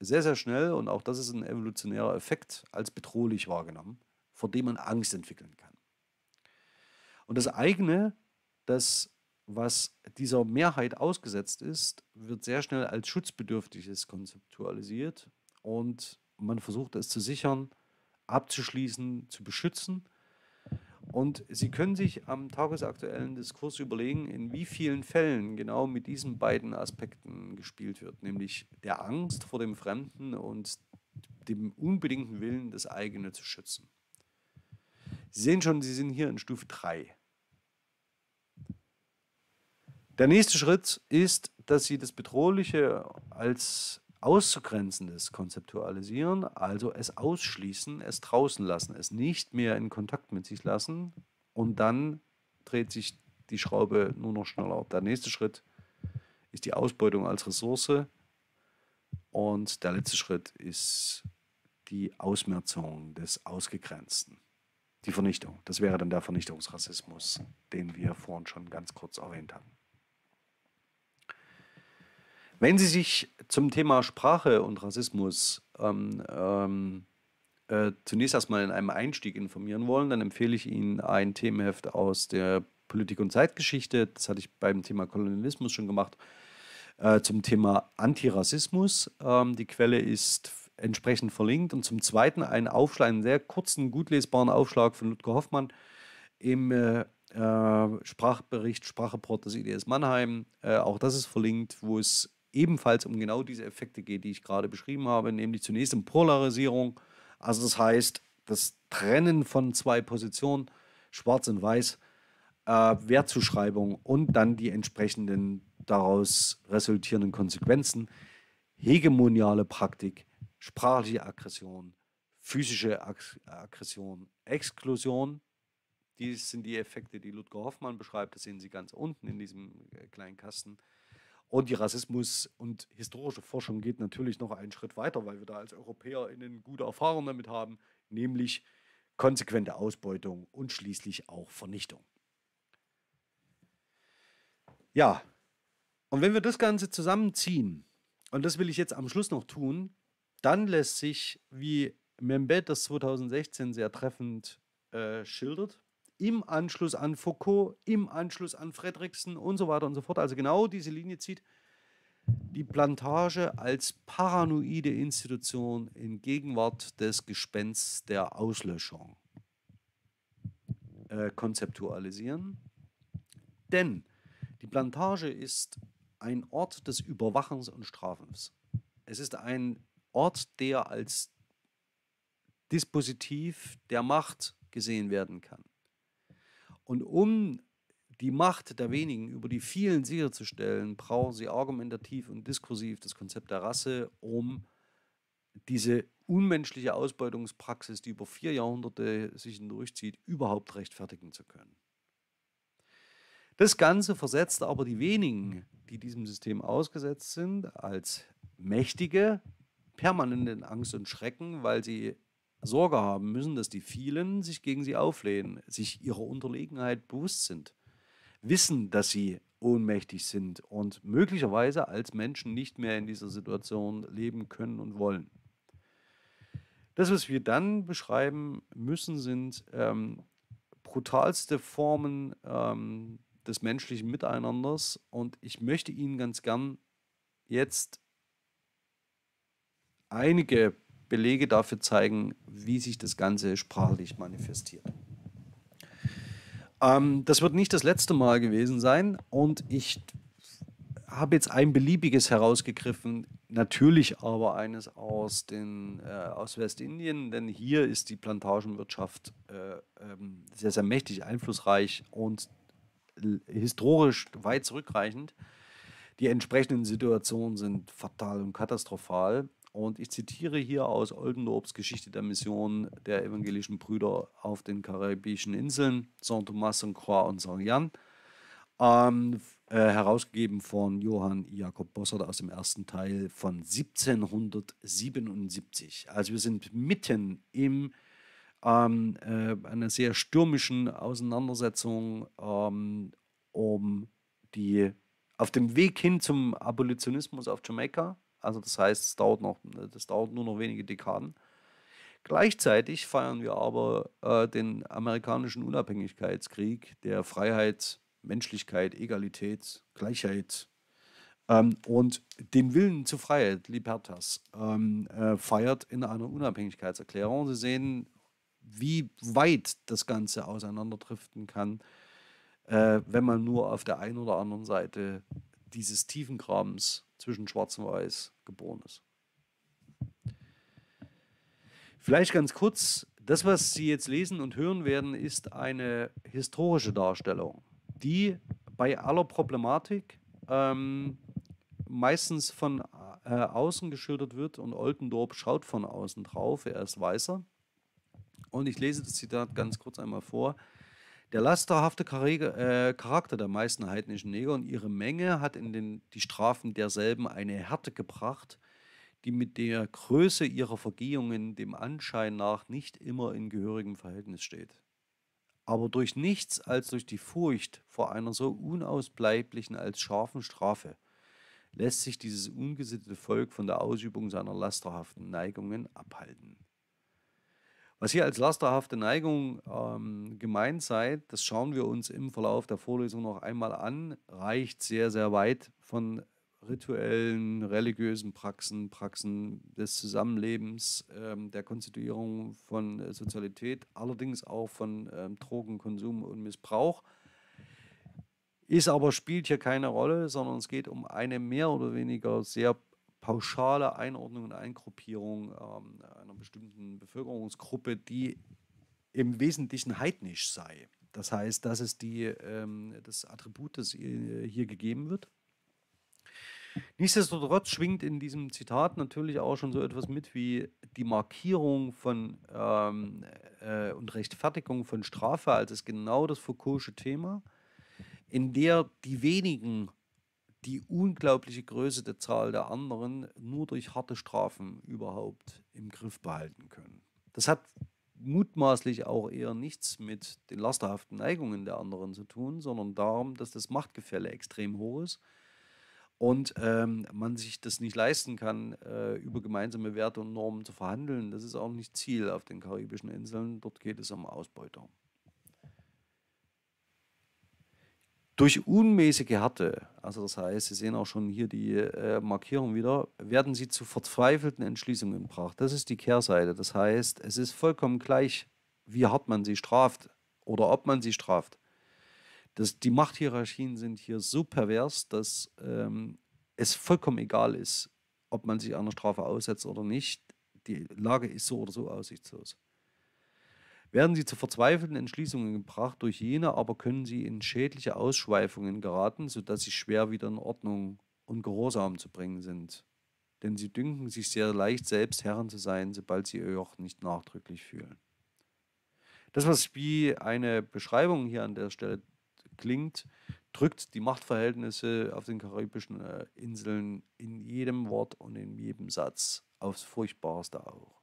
sehr, sehr schnell, und auch das ist ein evolutionärer Effekt, als bedrohlich wahrgenommen, vor dem man Angst entwickeln kann. Und das eigene, das, was dieser Mehrheit ausgesetzt ist, wird sehr schnell als schutzbedürftiges konzeptualisiert und man versucht es zu sichern, abzuschließen, zu beschützen und Sie können sich am tagesaktuellen Diskurs überlegen, in wie vielen Fällen genau mit diesen beiden Aspekten gespielt wird, nämlich der Angst vor dem Fremden und dem unbedingten Willen, das eigene zu schützen. Sie sehen schon, Sie sind hier in Stufe 3. Der nächste Schritt ist, dass Sie das Bedrohliche als Auszugrenzendes konzeptualisieren, also es ausschließen, es draußen lassen, es nicht mehr in Kontakt mit sich lassen und dann dreht sich die Schraube nur noch schneller. Der nächste Schritt ist die Ausbeutung als Ressource und der letzte Schritt ist die Ausmerzung des Ausgegrenzten. Die Vernichtung. Das wäre dann der Vernichtungsrassismus, den wir vorhin schon ganz kurz erwähnt haben. Wenn Sie sich zum Thema Sprache und Rassismus ähm, ähm, äh, zunächst erstmal in einem Einstieg informieren wollen, dann empfehle ich Ihnen ein Themenheft aus der Politik und Zeitgeschichte. Das hatte ich beim Thema Kolonialismus schon gemacht. Äh, zum Thema Antirassismus. Ähm, die Quelle ist entsprechend verlinkt. Und zum Zweiten einen Aufschlag, einen sehr kurzen, gut lesbaren Aufschlag von Ludger Hoffmann im äh, äh Sprachbericht Sprachreport des IDS Mannheim. Äh, auch das ist verlinkt, wo es ebenfalls um genau diese Effekte geht, die ich gerade beschrieben habe, nämlich zunächst um Polarisierung. Also das heißt, das Trennen von zwei Positionen, schwarz und weiß, äh, Wertzuschreibung und dann die entsprechenden daraus resultierenden Konsequenzen, hegemoniale Praktik, sprachliche Aggression, physische Ag Aggression, Exklusion. Dies sind die Effekte, die Ludger Hoffmann beschreibt. Das sehen Sie ganz unten in diesem äh, kleinen Kasten. Antirassismus und historische Forschung geht natürlich noch einen Schritt weiter, weil wir da als EuropäerInnen gute Erfahrungen damit haben, nämlich konsequente Ausbeutung und schließlich auch Vernichtung. Ja, und wenn wir das Ganze zusammenziehen, und das will ich jetzt am Schluss noch tun, dann lässt sich, wie Membet das 2016 sehr treffend äh, schildert, im Anschluss an Foucault, im Anschluss an Fredriksen und so weiter und so fort. Also genau diese Linie zieht die Plantage als paranoide Institution in Gegenwart des Gespensts der Auslöschung äh, konzeptualisieren. Denn die Plantage ist ein Ort des Überwachens und Strafens. Es ist ein Ort, der als Dispositiv der Macht gesehen werden kann. Und um die Macht der wenigen über die vielen sicherzustellen, brauchen sie argumentativ und diskursiv das Konzept der Rasse, um diese unmenschliche Ausbeutungspraxis, die über vier Jahrhunderte sich durchzieht, überhaupt rechtfertigen zu können. Das Ganze versetzt aber die wenigen, die diesem System ausgesetzt sind, als Mächtige permanent in Angst und Schrecken, weil sie Sorge haben müssen, dass die vielen sich gegen sie auflehnen, sich ihrer Unterlegenheit bewusst sind, wissen, dass sie ohnmächtig sind und möglicherweise als Menschen nicht mehr in dieser Situation leben können und wollen. Das, was wir dann beschreiben müssen, sind ähm, brutalste Formen ähm, des menschlichen Miteinanders. Und ich möchte Ihnen ganz gern jetzt einige Belege dafür zeigen, wie sich das Ganze sprachlich manifestiert. Ähm, das wird nicht das letzte Mal gewesen sein und ich habe jetzt ein beliebiges herausgegriffen, natürlich aber eines aus, den, äh, aus Westindien, denn hier ist die Plantagenwirtschaft äh, ähm, sehr, sehr mächtig, einflussreich und historisch weit zurückreichend. Die entsprechenden Situationen sind fatal und katastrophal. Und ich zitiere hier aus Oldendorps Geschichte der Mission der evangelischen Brüder auf den karibischen Inseln, Saint Thomas, Saint Croix und Saint Jan, ähm, äh, herausgegeben von Johann Jakob Bossert aus dem ersten Teil von 1777. Also wir sind mitten im ähm, äh, einer sehr stürmischen Auseinandersetzung ähm, um die auf dem Weg hin zum Abolitionismus auf Jamaika also das heißt, es dauert noch, äh, das dauert nur noch wenige Dekaden. Gleichzeitig feiern wir aber äh, den amerikanischen Unabhängigkeitskrieg der Freiheit, Menschlichkeit, Egalität, Gleichheit ähm, und den Willen zur Freiheit, Libertas, ähm, äh, feiert in einer Unabhängigkeitserklärung. Sie sehen, wie weit das Ganze auseinanderdriften kann, äh, wenn man nur auf der einen oder anderen Seite dieses Tiefengrabens zwischen Schwarz und Weiß geboren ist. Vielleicht ganz kurz, das, was Sie jetzt lesen und hören werden, ist eine historische Darstellung, die bei aller Problematik ähm, meistens von äh, außen geschildert wird und Oldendorp schaut von außen drauf, er ist weißer. Und ich lese das Zitat ganz kurz einmal vor. Der lasterhafte äh, Charakter der meisten heidnischen Neger und ihre Menge hat in den, die Strafen derselben eine Härte gebracht, die mit der Größe ihrer Vergehungen dem Anschein nach nicht immer in gehörigem Verhältnis steht. Aber durch nichts als durch die Furcht vor einer so unausbleiblichen als scharfen Strafe lässt sich dieses ungesittete Volk von der Ausübung seiner lasterhaften Neigungen abhalten. Was hier als lasterhafte Neigung ähm, gemeint sei, das schauen wir uns im Verlauf der Vorlesung noch einmal an, reicht sehr, sehr weit von rituellen, religiösen Praxen, Praxen des Zusammenlebens, ähm, der Konstituierung von äh, Sozialität, allerdings auch von ähm, Drogenkonsum und Missbrauch. Ist aber spielt hier keine Rolle, sondern es geht um eine mehr oder weniger sehr pauschale Einordnung und Eingruppierung ähm, einer bestimmten Bevölkerungsgruppe, die im Wesentlichen heidnisch sei. Das heißt, das ist die, ähm, das Attribut, das äh, hier gegeben wird. Nichtsdestotrotz schwingt in diesem Zitat natürlich auch schon so etwas mit wie die Markierung von ähm, äh, und Rechtfertigung von Strafe, als ist genau das Foucault'sche Thema, in der die wenigen die unglaubliche Größe der Zahl der anderen nur durch harte Strafen überhaupt im Griff behalten können. Das hat mutmaßlich auch eher nichts mit den lasterhaften Neigungen der anderen zu tun, sondern darum, dass das Machtgefälle extrem hoch ist und ähm, man sich das nicht leisten kann, äh, über gemeinsame Werte und Normen zu verhandeln. Das ist auch nicht Ziel auf den karibischen Inseln. Dort geht es um Ausbeutung. Durch unmäßige Härte, also das heißt, Sie sehen auch schon hier die äh, Markierung wieder, werden sie zu verzweifelten Entschließungen gebracht. Das ist die Kehrseite. Das heißt, es ist vollkommen gleich, wie hart man sie straft oder ob man sie straft. Das, die Machthierarchien sind hier so pervers, dass ähm, es vollkommen egal ist, ob man sich einer Strafe aussetzt oder nicht. Die Lage ist so oder so aussichtslos. Werden sie zu verzweifelten Entschließungen gebracht durch jene, aber können sie in schädliche Ausschweifungen geraten, sodass sie schwer wieder in Ordnung und Gehorsam zu bringen sind. Denn sie dünken sich sehr leicht selbst Herren zu sein, sobald sie ihr Joch nicht nachdrücklich fühlen. Das, was wie eine Beschreibung hier an der Stelle klingt, drückt die Machtverhältnisse auf den karibischen Inseln in jedem Wort und in jedem Satz aufs Furchtbarste auch.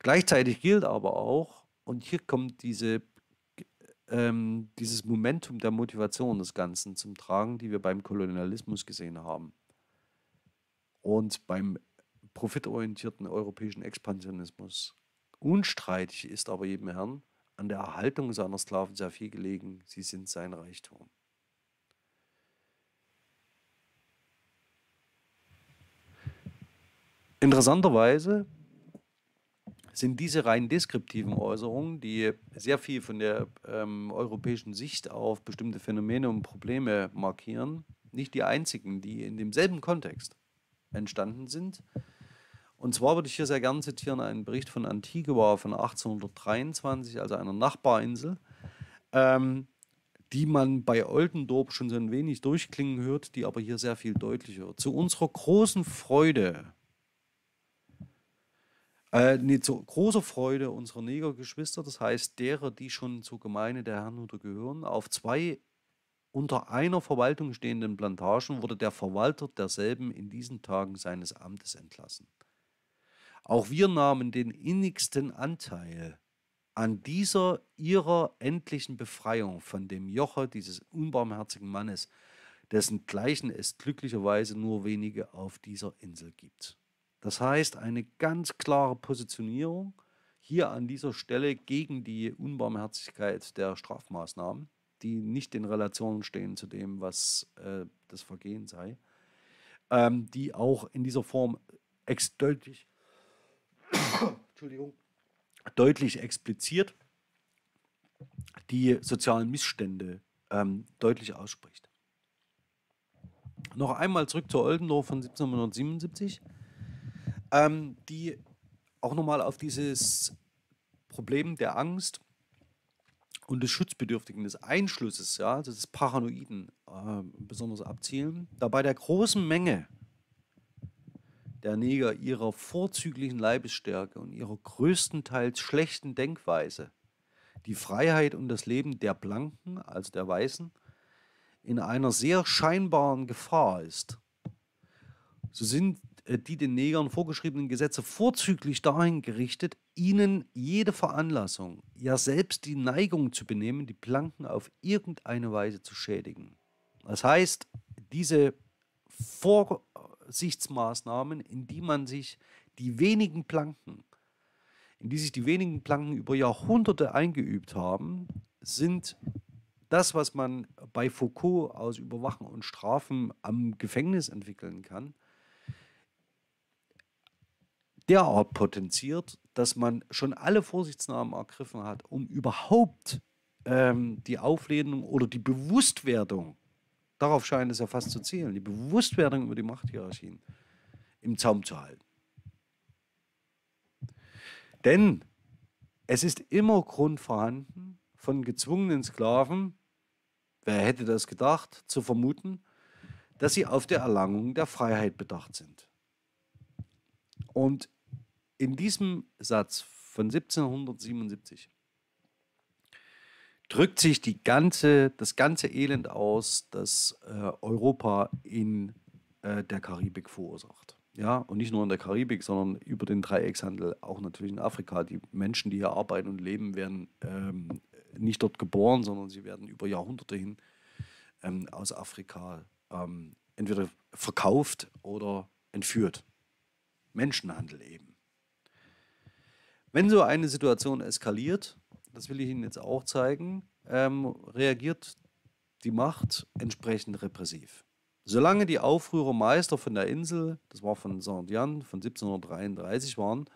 Gleichzeitig gilt aber auch, und hier kommt diese, ähm, dieses Momentum der Motivation des Ganzen zum Tragen, die wir beim Kolonialismus gesehen haben und beim profitorientierten europäischen Expansionismus. Unstreitig ist aber jedem Herrn an der Erhaltung seiner Sklaven sehr viel gelegen, sie sind sein Reichtum. Interessanterweise sind diese rein deskriptiven Äußerungen, die sehr viel von der ähm, europäischen Sicht auf bestimmte Phänomene und Probleme markieren, nicht die einzigen, die in demselben Kontext entstanden sind. Und zwar würde ich hier sehr gern zitieren einen Bericht von Antigua von 1823, also einer Nachbarinsel, ähm, die man bei Oldendorp schon so ein wenig durchklingen hört, die aber hier sehr viel deutlicher. wird. Zu unserer großen Freude eine äh, zu große Freude unserer Negergeschwister, das heißt derer, die schon zur Gemeinde der Herrnhuter gehören, auf zwei unter einer Verwaltung stehenden Plantagen wurde der Verwalter derselben in diesen Tagen seines Amtes entlassen. Auch wir nahmen den innigsten Anteil an dieser ihrer endlichen Befreiung von dem Joche dieses unbarmherzigen Mannes, dessen gleichen es glücklicherweise nur wenige auf dieser Insel gibt. Das heißt, eine ganz klare Positionierung hier an dieser Stelle gegen die Unbarmherzigkeit der Strafmaßnahmen, die nicht in Relation stehen zu dem, was äh, das Vergehen sei, ähm, die auch in dieser Form ex deutlich, Entschuldigung, deutlich expliziert die sozialen Missstände ähm, deutlich ausspricht. Noch einmal zurück zur Oldendorf von 1777 ähm, die auch nochmal auf dieses Problem der Angst und des Schutzbedürftigen, des Einschlusses, ja, also des Paranoiden äh, besonders abzielen, da bei der großen Menge der Neger ihrer vorzüglichen Leibesstärke und ihrer größtenteils schlechten Denkweise die Freiheit und das Leben der Blanken, also der Weißen, in einer sehr scheinbaren Gefahr ist, so sind äh, die den Negern vorgeschriebenen Gesetze vorzüglich dahin gerichtet, ihnen jede Veranlassung, ja selbst die Neigung zu benehmen, die Planken auf irgendeine Weise zu schädigen. Das heißt, diese Vorsichtsmaßnahmen, in die man sich die wenigen Planken, in die sich die wenigen Planken über Jahrhunderte eingeübt haben, sind das, was man bei Foucault aus Überwachen und Strafen am Gefängnis entwickeln kann, derart potenziert, dass man schon alle Vorsichtsnahmen ergriffen hat, um überhaupt ähm, die Auflehnung oder die Bewusstwerdung, darauf scheint es ja fast zu zählen, die Bewusstwerdung über die Machthierarchien im Zaum zu halten. Denn es ist immer Grund vorhanden, von gezwungenen Sklaven, wer hätte das gedacht, zu vermuten, dass sie auf der Erlangung der Freiheit bedacht sind. Und in diesem Satz von 1777 drückt sich die ganze, das ganze Elend aus, das äh, Europa in äh, der Karibik verursacht. Ja, und nicht nur in der Karibik, sondern über den Dreieckshandel auch natürlich in Afrika. Die Menschen, die hier arbeiten und leben, werden ähm, nicht dort geboren, sondern sie werden über Jahrhunderte hin ähm, aus Afrika ähm, entweder verkauft oder entführt. Menschenhandel eben. Wenn so eine Situation eskaliert, das will ich Ihnen jetzt auch zeigen, ähm, reagiert die Macht entsprechend repressiv. Solange die Aufrührer Meister von der Insel, das war von saint jean von 1733 waren,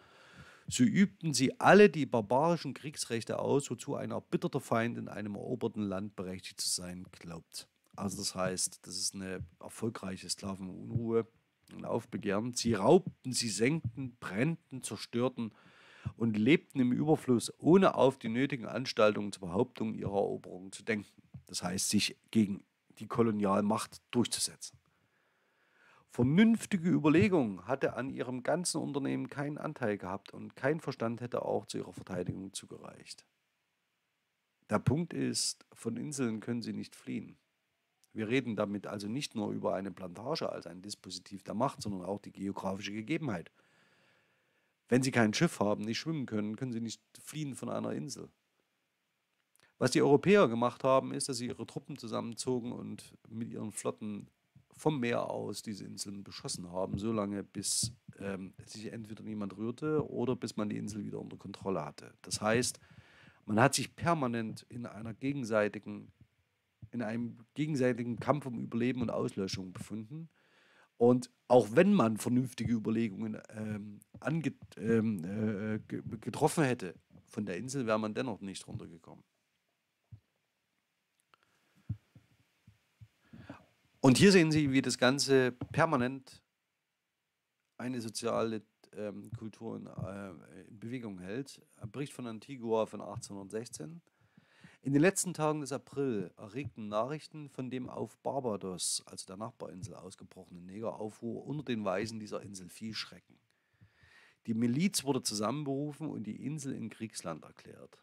so übten sie alle die barbarischen Kriegsrechte aus, wozu ein erbitterter Feind in einem eroberten Land berechtigt zu sein glaubt. Also das heißt, das ist eine erfolgreiche Sklavenunruhe, ein Aufbegehren. Sie raubten, sie senkten, brennten, zerstörten, und lebten im Überfluss, ohne auf die nötigen Anstaltungen zur Behauptung ihrer Eroberung zu denken. Das heißt, sich gegen die Kolonialmacht durchzusetzen. Vernünftige Überlegung hatte an ihrem ganzen Unternehmen keinen Anteil gehabt und kein Verstand hätte auch zu ihrer Verteidigung zugereicht. Der Punkt ist, von Inseln können sie nicht fliehen. Wir reden damit also nicht nur über eine Plantage als ein Dispositiv der Macht, sondern auch die geografische Gegebenheit – wenn sie kein Schiff haben, nicht schwimmen können, können sie nicht fliehen von einer Insel. Was die Europäer gemacht haben, ist, dass sie ihre Truppen zusammenzogen und mit ihren Flotten vom Meer aus diese Inseln beschossen haben, solange bis ähm, sich entweder niemand rührte oder bis man die Insel wieder unter Kontrolle hatte. Das heißt, man hat sich permanent in einer gegenseitigen, in einem gegenseitigen Kampf um Überleben und Auslöschung befunden und auch wenn man vernünftige Überlegungen ähm, ange, ähm, äh, getroffen hätte von der Insel, wäre man dennoch nicht runtergekommen. Und hier sehen Sie, wie das Ganze permanent eine soziale ähm, Kultur in, äh, in Bewegung hält. Er bericht von Antigua von 1816 in den letzten Tagen des April erregten Nachrichten von dem auf Barbados, also der Nachbarinsel, ausgebrochenen Negeraufruhr unter den Weisen dieser Insel viel Schrecken. Die Miliz wurde zusammenberufen und die Insel in Kriegsland erklärt.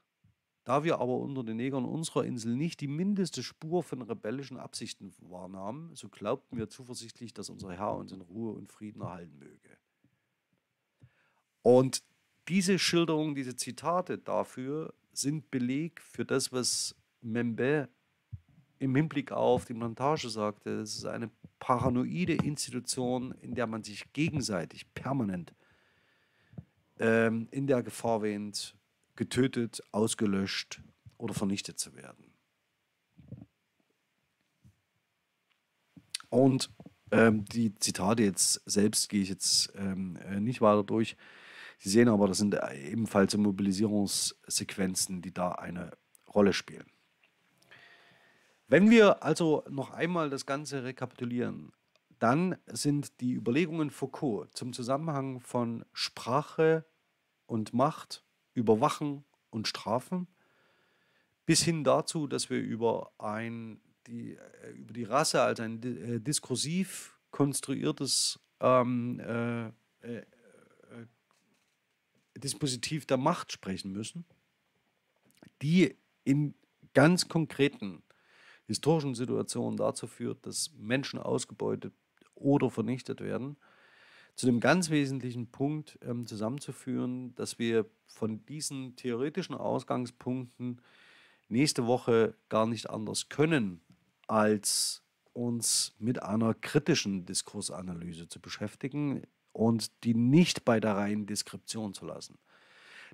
Da wir aber unter den Negern unserer Insel nicht die mindeste Spur von rebellischen Absichten wahrnahmen, so glaubten wir zuversichtlich, dass unser Herr uns in Ruhe und Frieden erhalten möge. Und diese Schilderung, diese Zitate dafür sind Beleg für das, was Membe im Hinblick auf die Montage sagte. Es ist eine paranoide Institution, in der man sich gegenseitig permanent ähm, in der Gefahr wähnt, getötet, ausgelöscht oder vernichtet zu werden. Und ähm, die Zitate jetzt selbst gehe ich jetzt ähm, äh, nicht weiter durch. Sie sehen aber, das sind äh, ebenfalls Mobilisierungssequenzen, die da eine Rolle spielen. Wenn wir also noch einmal das Ganze rekapitulieren, dann sind die Überlegungen Foucault zum Zusammenhang von Sprache und Macht, Überwachen und Strafen, bis hin dazu, dass wir über, ein, die, äh, über die Rasse als ein äh, diskursiv konstruiertes ähm, äh, Dispositiv der Macht sprechen müssen, die in ganz konkreten historischen Situationen dazu führt, dass Menschen ausgebeutet oder vernichtet werden, zu dem ganz wesentlichen Punkt ähm, zusammenzuführen, dass wir von diesen theoretischen Ausgangspunkten nächste Woche gar nicht anders können, als uns mit einer kritischen Diskursanalyse zu beschäftigen, und die nicht bei der reinen Deskription zu lassen.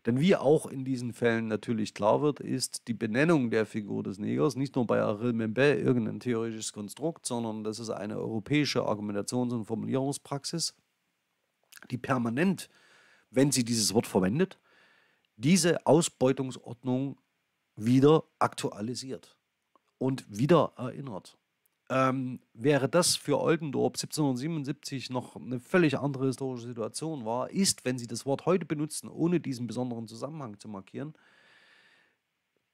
Denn wie auch in diesen Fällen natürlich klar wird, ist die Benennung der Figur des Negers nicht nur bei Aril Membel irgendein theoretisches Konstrukt, sondern das ist eine europäische Argumentations- und Formulierungspraxis, die permanent, wenn sie dieses Wort verwendet, diese Ausbeutungsordnung wieder aktualisiert und wieder erinnert ähm, wäre das für Oldendorp 1777 noch eine völlig andere historische Situation war, ist, wenn Sie das Wort heute benutzen, ohne diesen besonderen Zusammenhang zu markieren,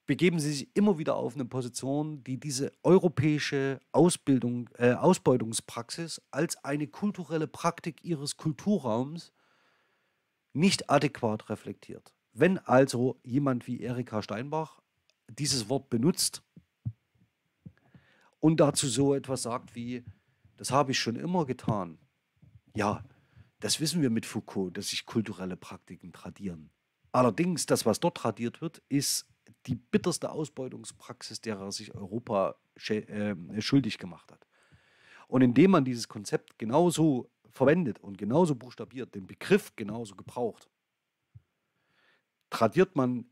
begeben Sie sich immer wieder auf eine Position, die diese europäische Ausbildung, äh, Ausbeutungspraxis als eine kulturelle Praktik Ihres Kulturraums nicht adäquat reflektiert. Wenn also jemand wie Erika Steinbach dieses Wort benutzt, und dazu so etwas sagt wie, das habe ich schon immer getan. Ja, das wissen wir mit Foucault, dass sich kulturelle Praktiken tradieren. Allerdings, das, was dort tradiert wird, ist die bitterste Ausbeutungspraxis, derer sich Europa äh, schuldig gemacht hat. Und indem man dieses Konzept genauso verwendet und genauso buchstabiert, den Begriff genauso gebraucht, tradiert man,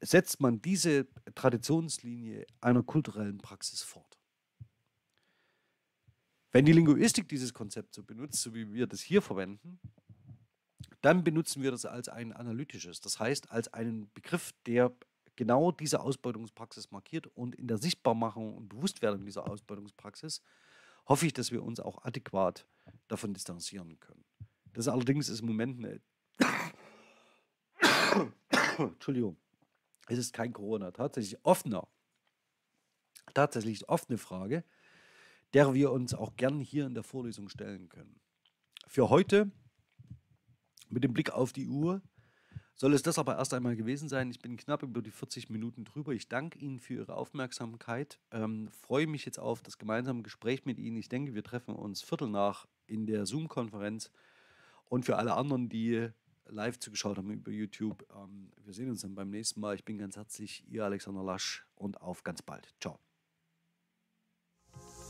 setzt man diese Traditionslinie einer kulturellen Praxis fort. Wenn die Linguistik dieses Konzept so benutzt, so wie wir das hier verwenden, dann benutzen wir das als ein analytisches, das heißt als einen Begriff, der genau diese Ausbeutungspraxis markiert und in der Sichtbarmachung und Bewusstwerdung dieser Ausbeutungspraxis hoffe ich, dass wir uns auch adäquat davon distanzieren können. Das allerdings ist im Moment eine Entschuldigung, es ist kein Corona, tatsächlich offener, tatsächlich offene Frage, der wir uns auch gern hier in der Vorlesung stellen können. Für heute, mit dem Blick auf die Uhr, soll es das aber erst einmal gewesen sein. Ich bin knapp über die 40 Minuten drüber. Ich danke Ihnen für Ihre Aufmerksamkeit. Ähm, freue mich jetzt auf das gemeinsame Gespräch mit Ihnen. Ich denke, wir treffen uns Viertel nach in der Zoom-Konferenz. Und für alle anderen, die live zugeschaut haben über YouTube, ähm, wir sehen uns dann beim nächsten Mal. Ich bin ganz herzlich, Ihr Alexander Lasch und auf ganz bald. Ciao.